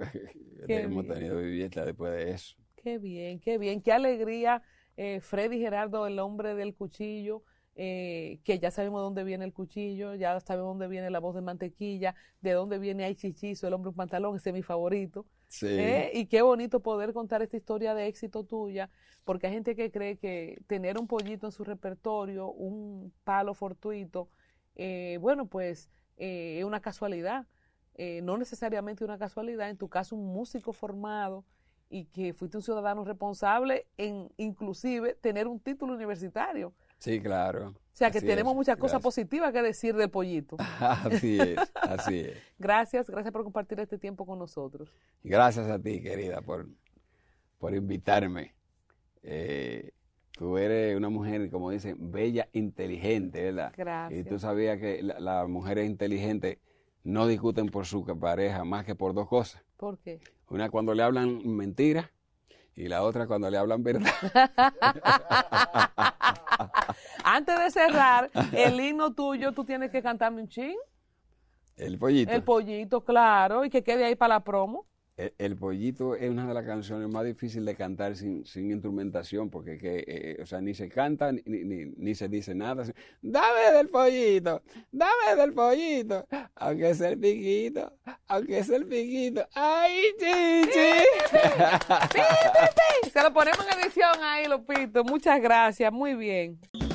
vivienda después de eso. Qué bien, qué bien, qué alegría, eh, Freddy Gerardo, el hombre del cuchillo, eh, que ya sabemos dónde viene el cuchillo, ya sabemos dónde viene la voz de mantequilla, de dónde viene Ay Chichizo, el hombre un pantalón, ese es mi favorito. Sí. Eh, y qué bonito poder contar esta historia de éxito tuya, porque hay gente que cree que tener un pollito en su repertorio, un palo fortuito, eh, bueno, pues eh, es una casualidad, eh, no necesariamente una casualidad, en tu caso un músico formado y que fuiste un ciudadano responsable en inclusive tener un título universitario. Sí, claro. O sea que tenemos muchas cosas positivas que decir de pollito. Así es, así es. gracias, gracias por compartir este tiempo con nosotros. Gracias a ti, querida, por, por invitarme. Eh, Tú eres una mujer, como dicen, bella, inteligente, ¿verdad? Gracias. Y tú sabías que las mujeres inteligentes no discuten por su pareja más que por dos cosas. ¿Por qué? Una cuando le hablan mentiras y la otra cuando le hablan verdad. Antes de cerrar, el himno tuyo, tú tienes que cantarme un ching. El pollito. El pollito, claro, y que quede ahí para la promo. El, pollito es una de las canciones más difíciles de cantar sin, instrumentación, porque que, eh, eh, o sea, ni se canta ni, se dice nada. dame del pollito, dame del pollito, aunque es el piquito, aunque es el piquito. ¡Ay, chichi! ¡Sí, Se lo ponemos en edición ahí, Lupito. Muchas gracias, muy bien.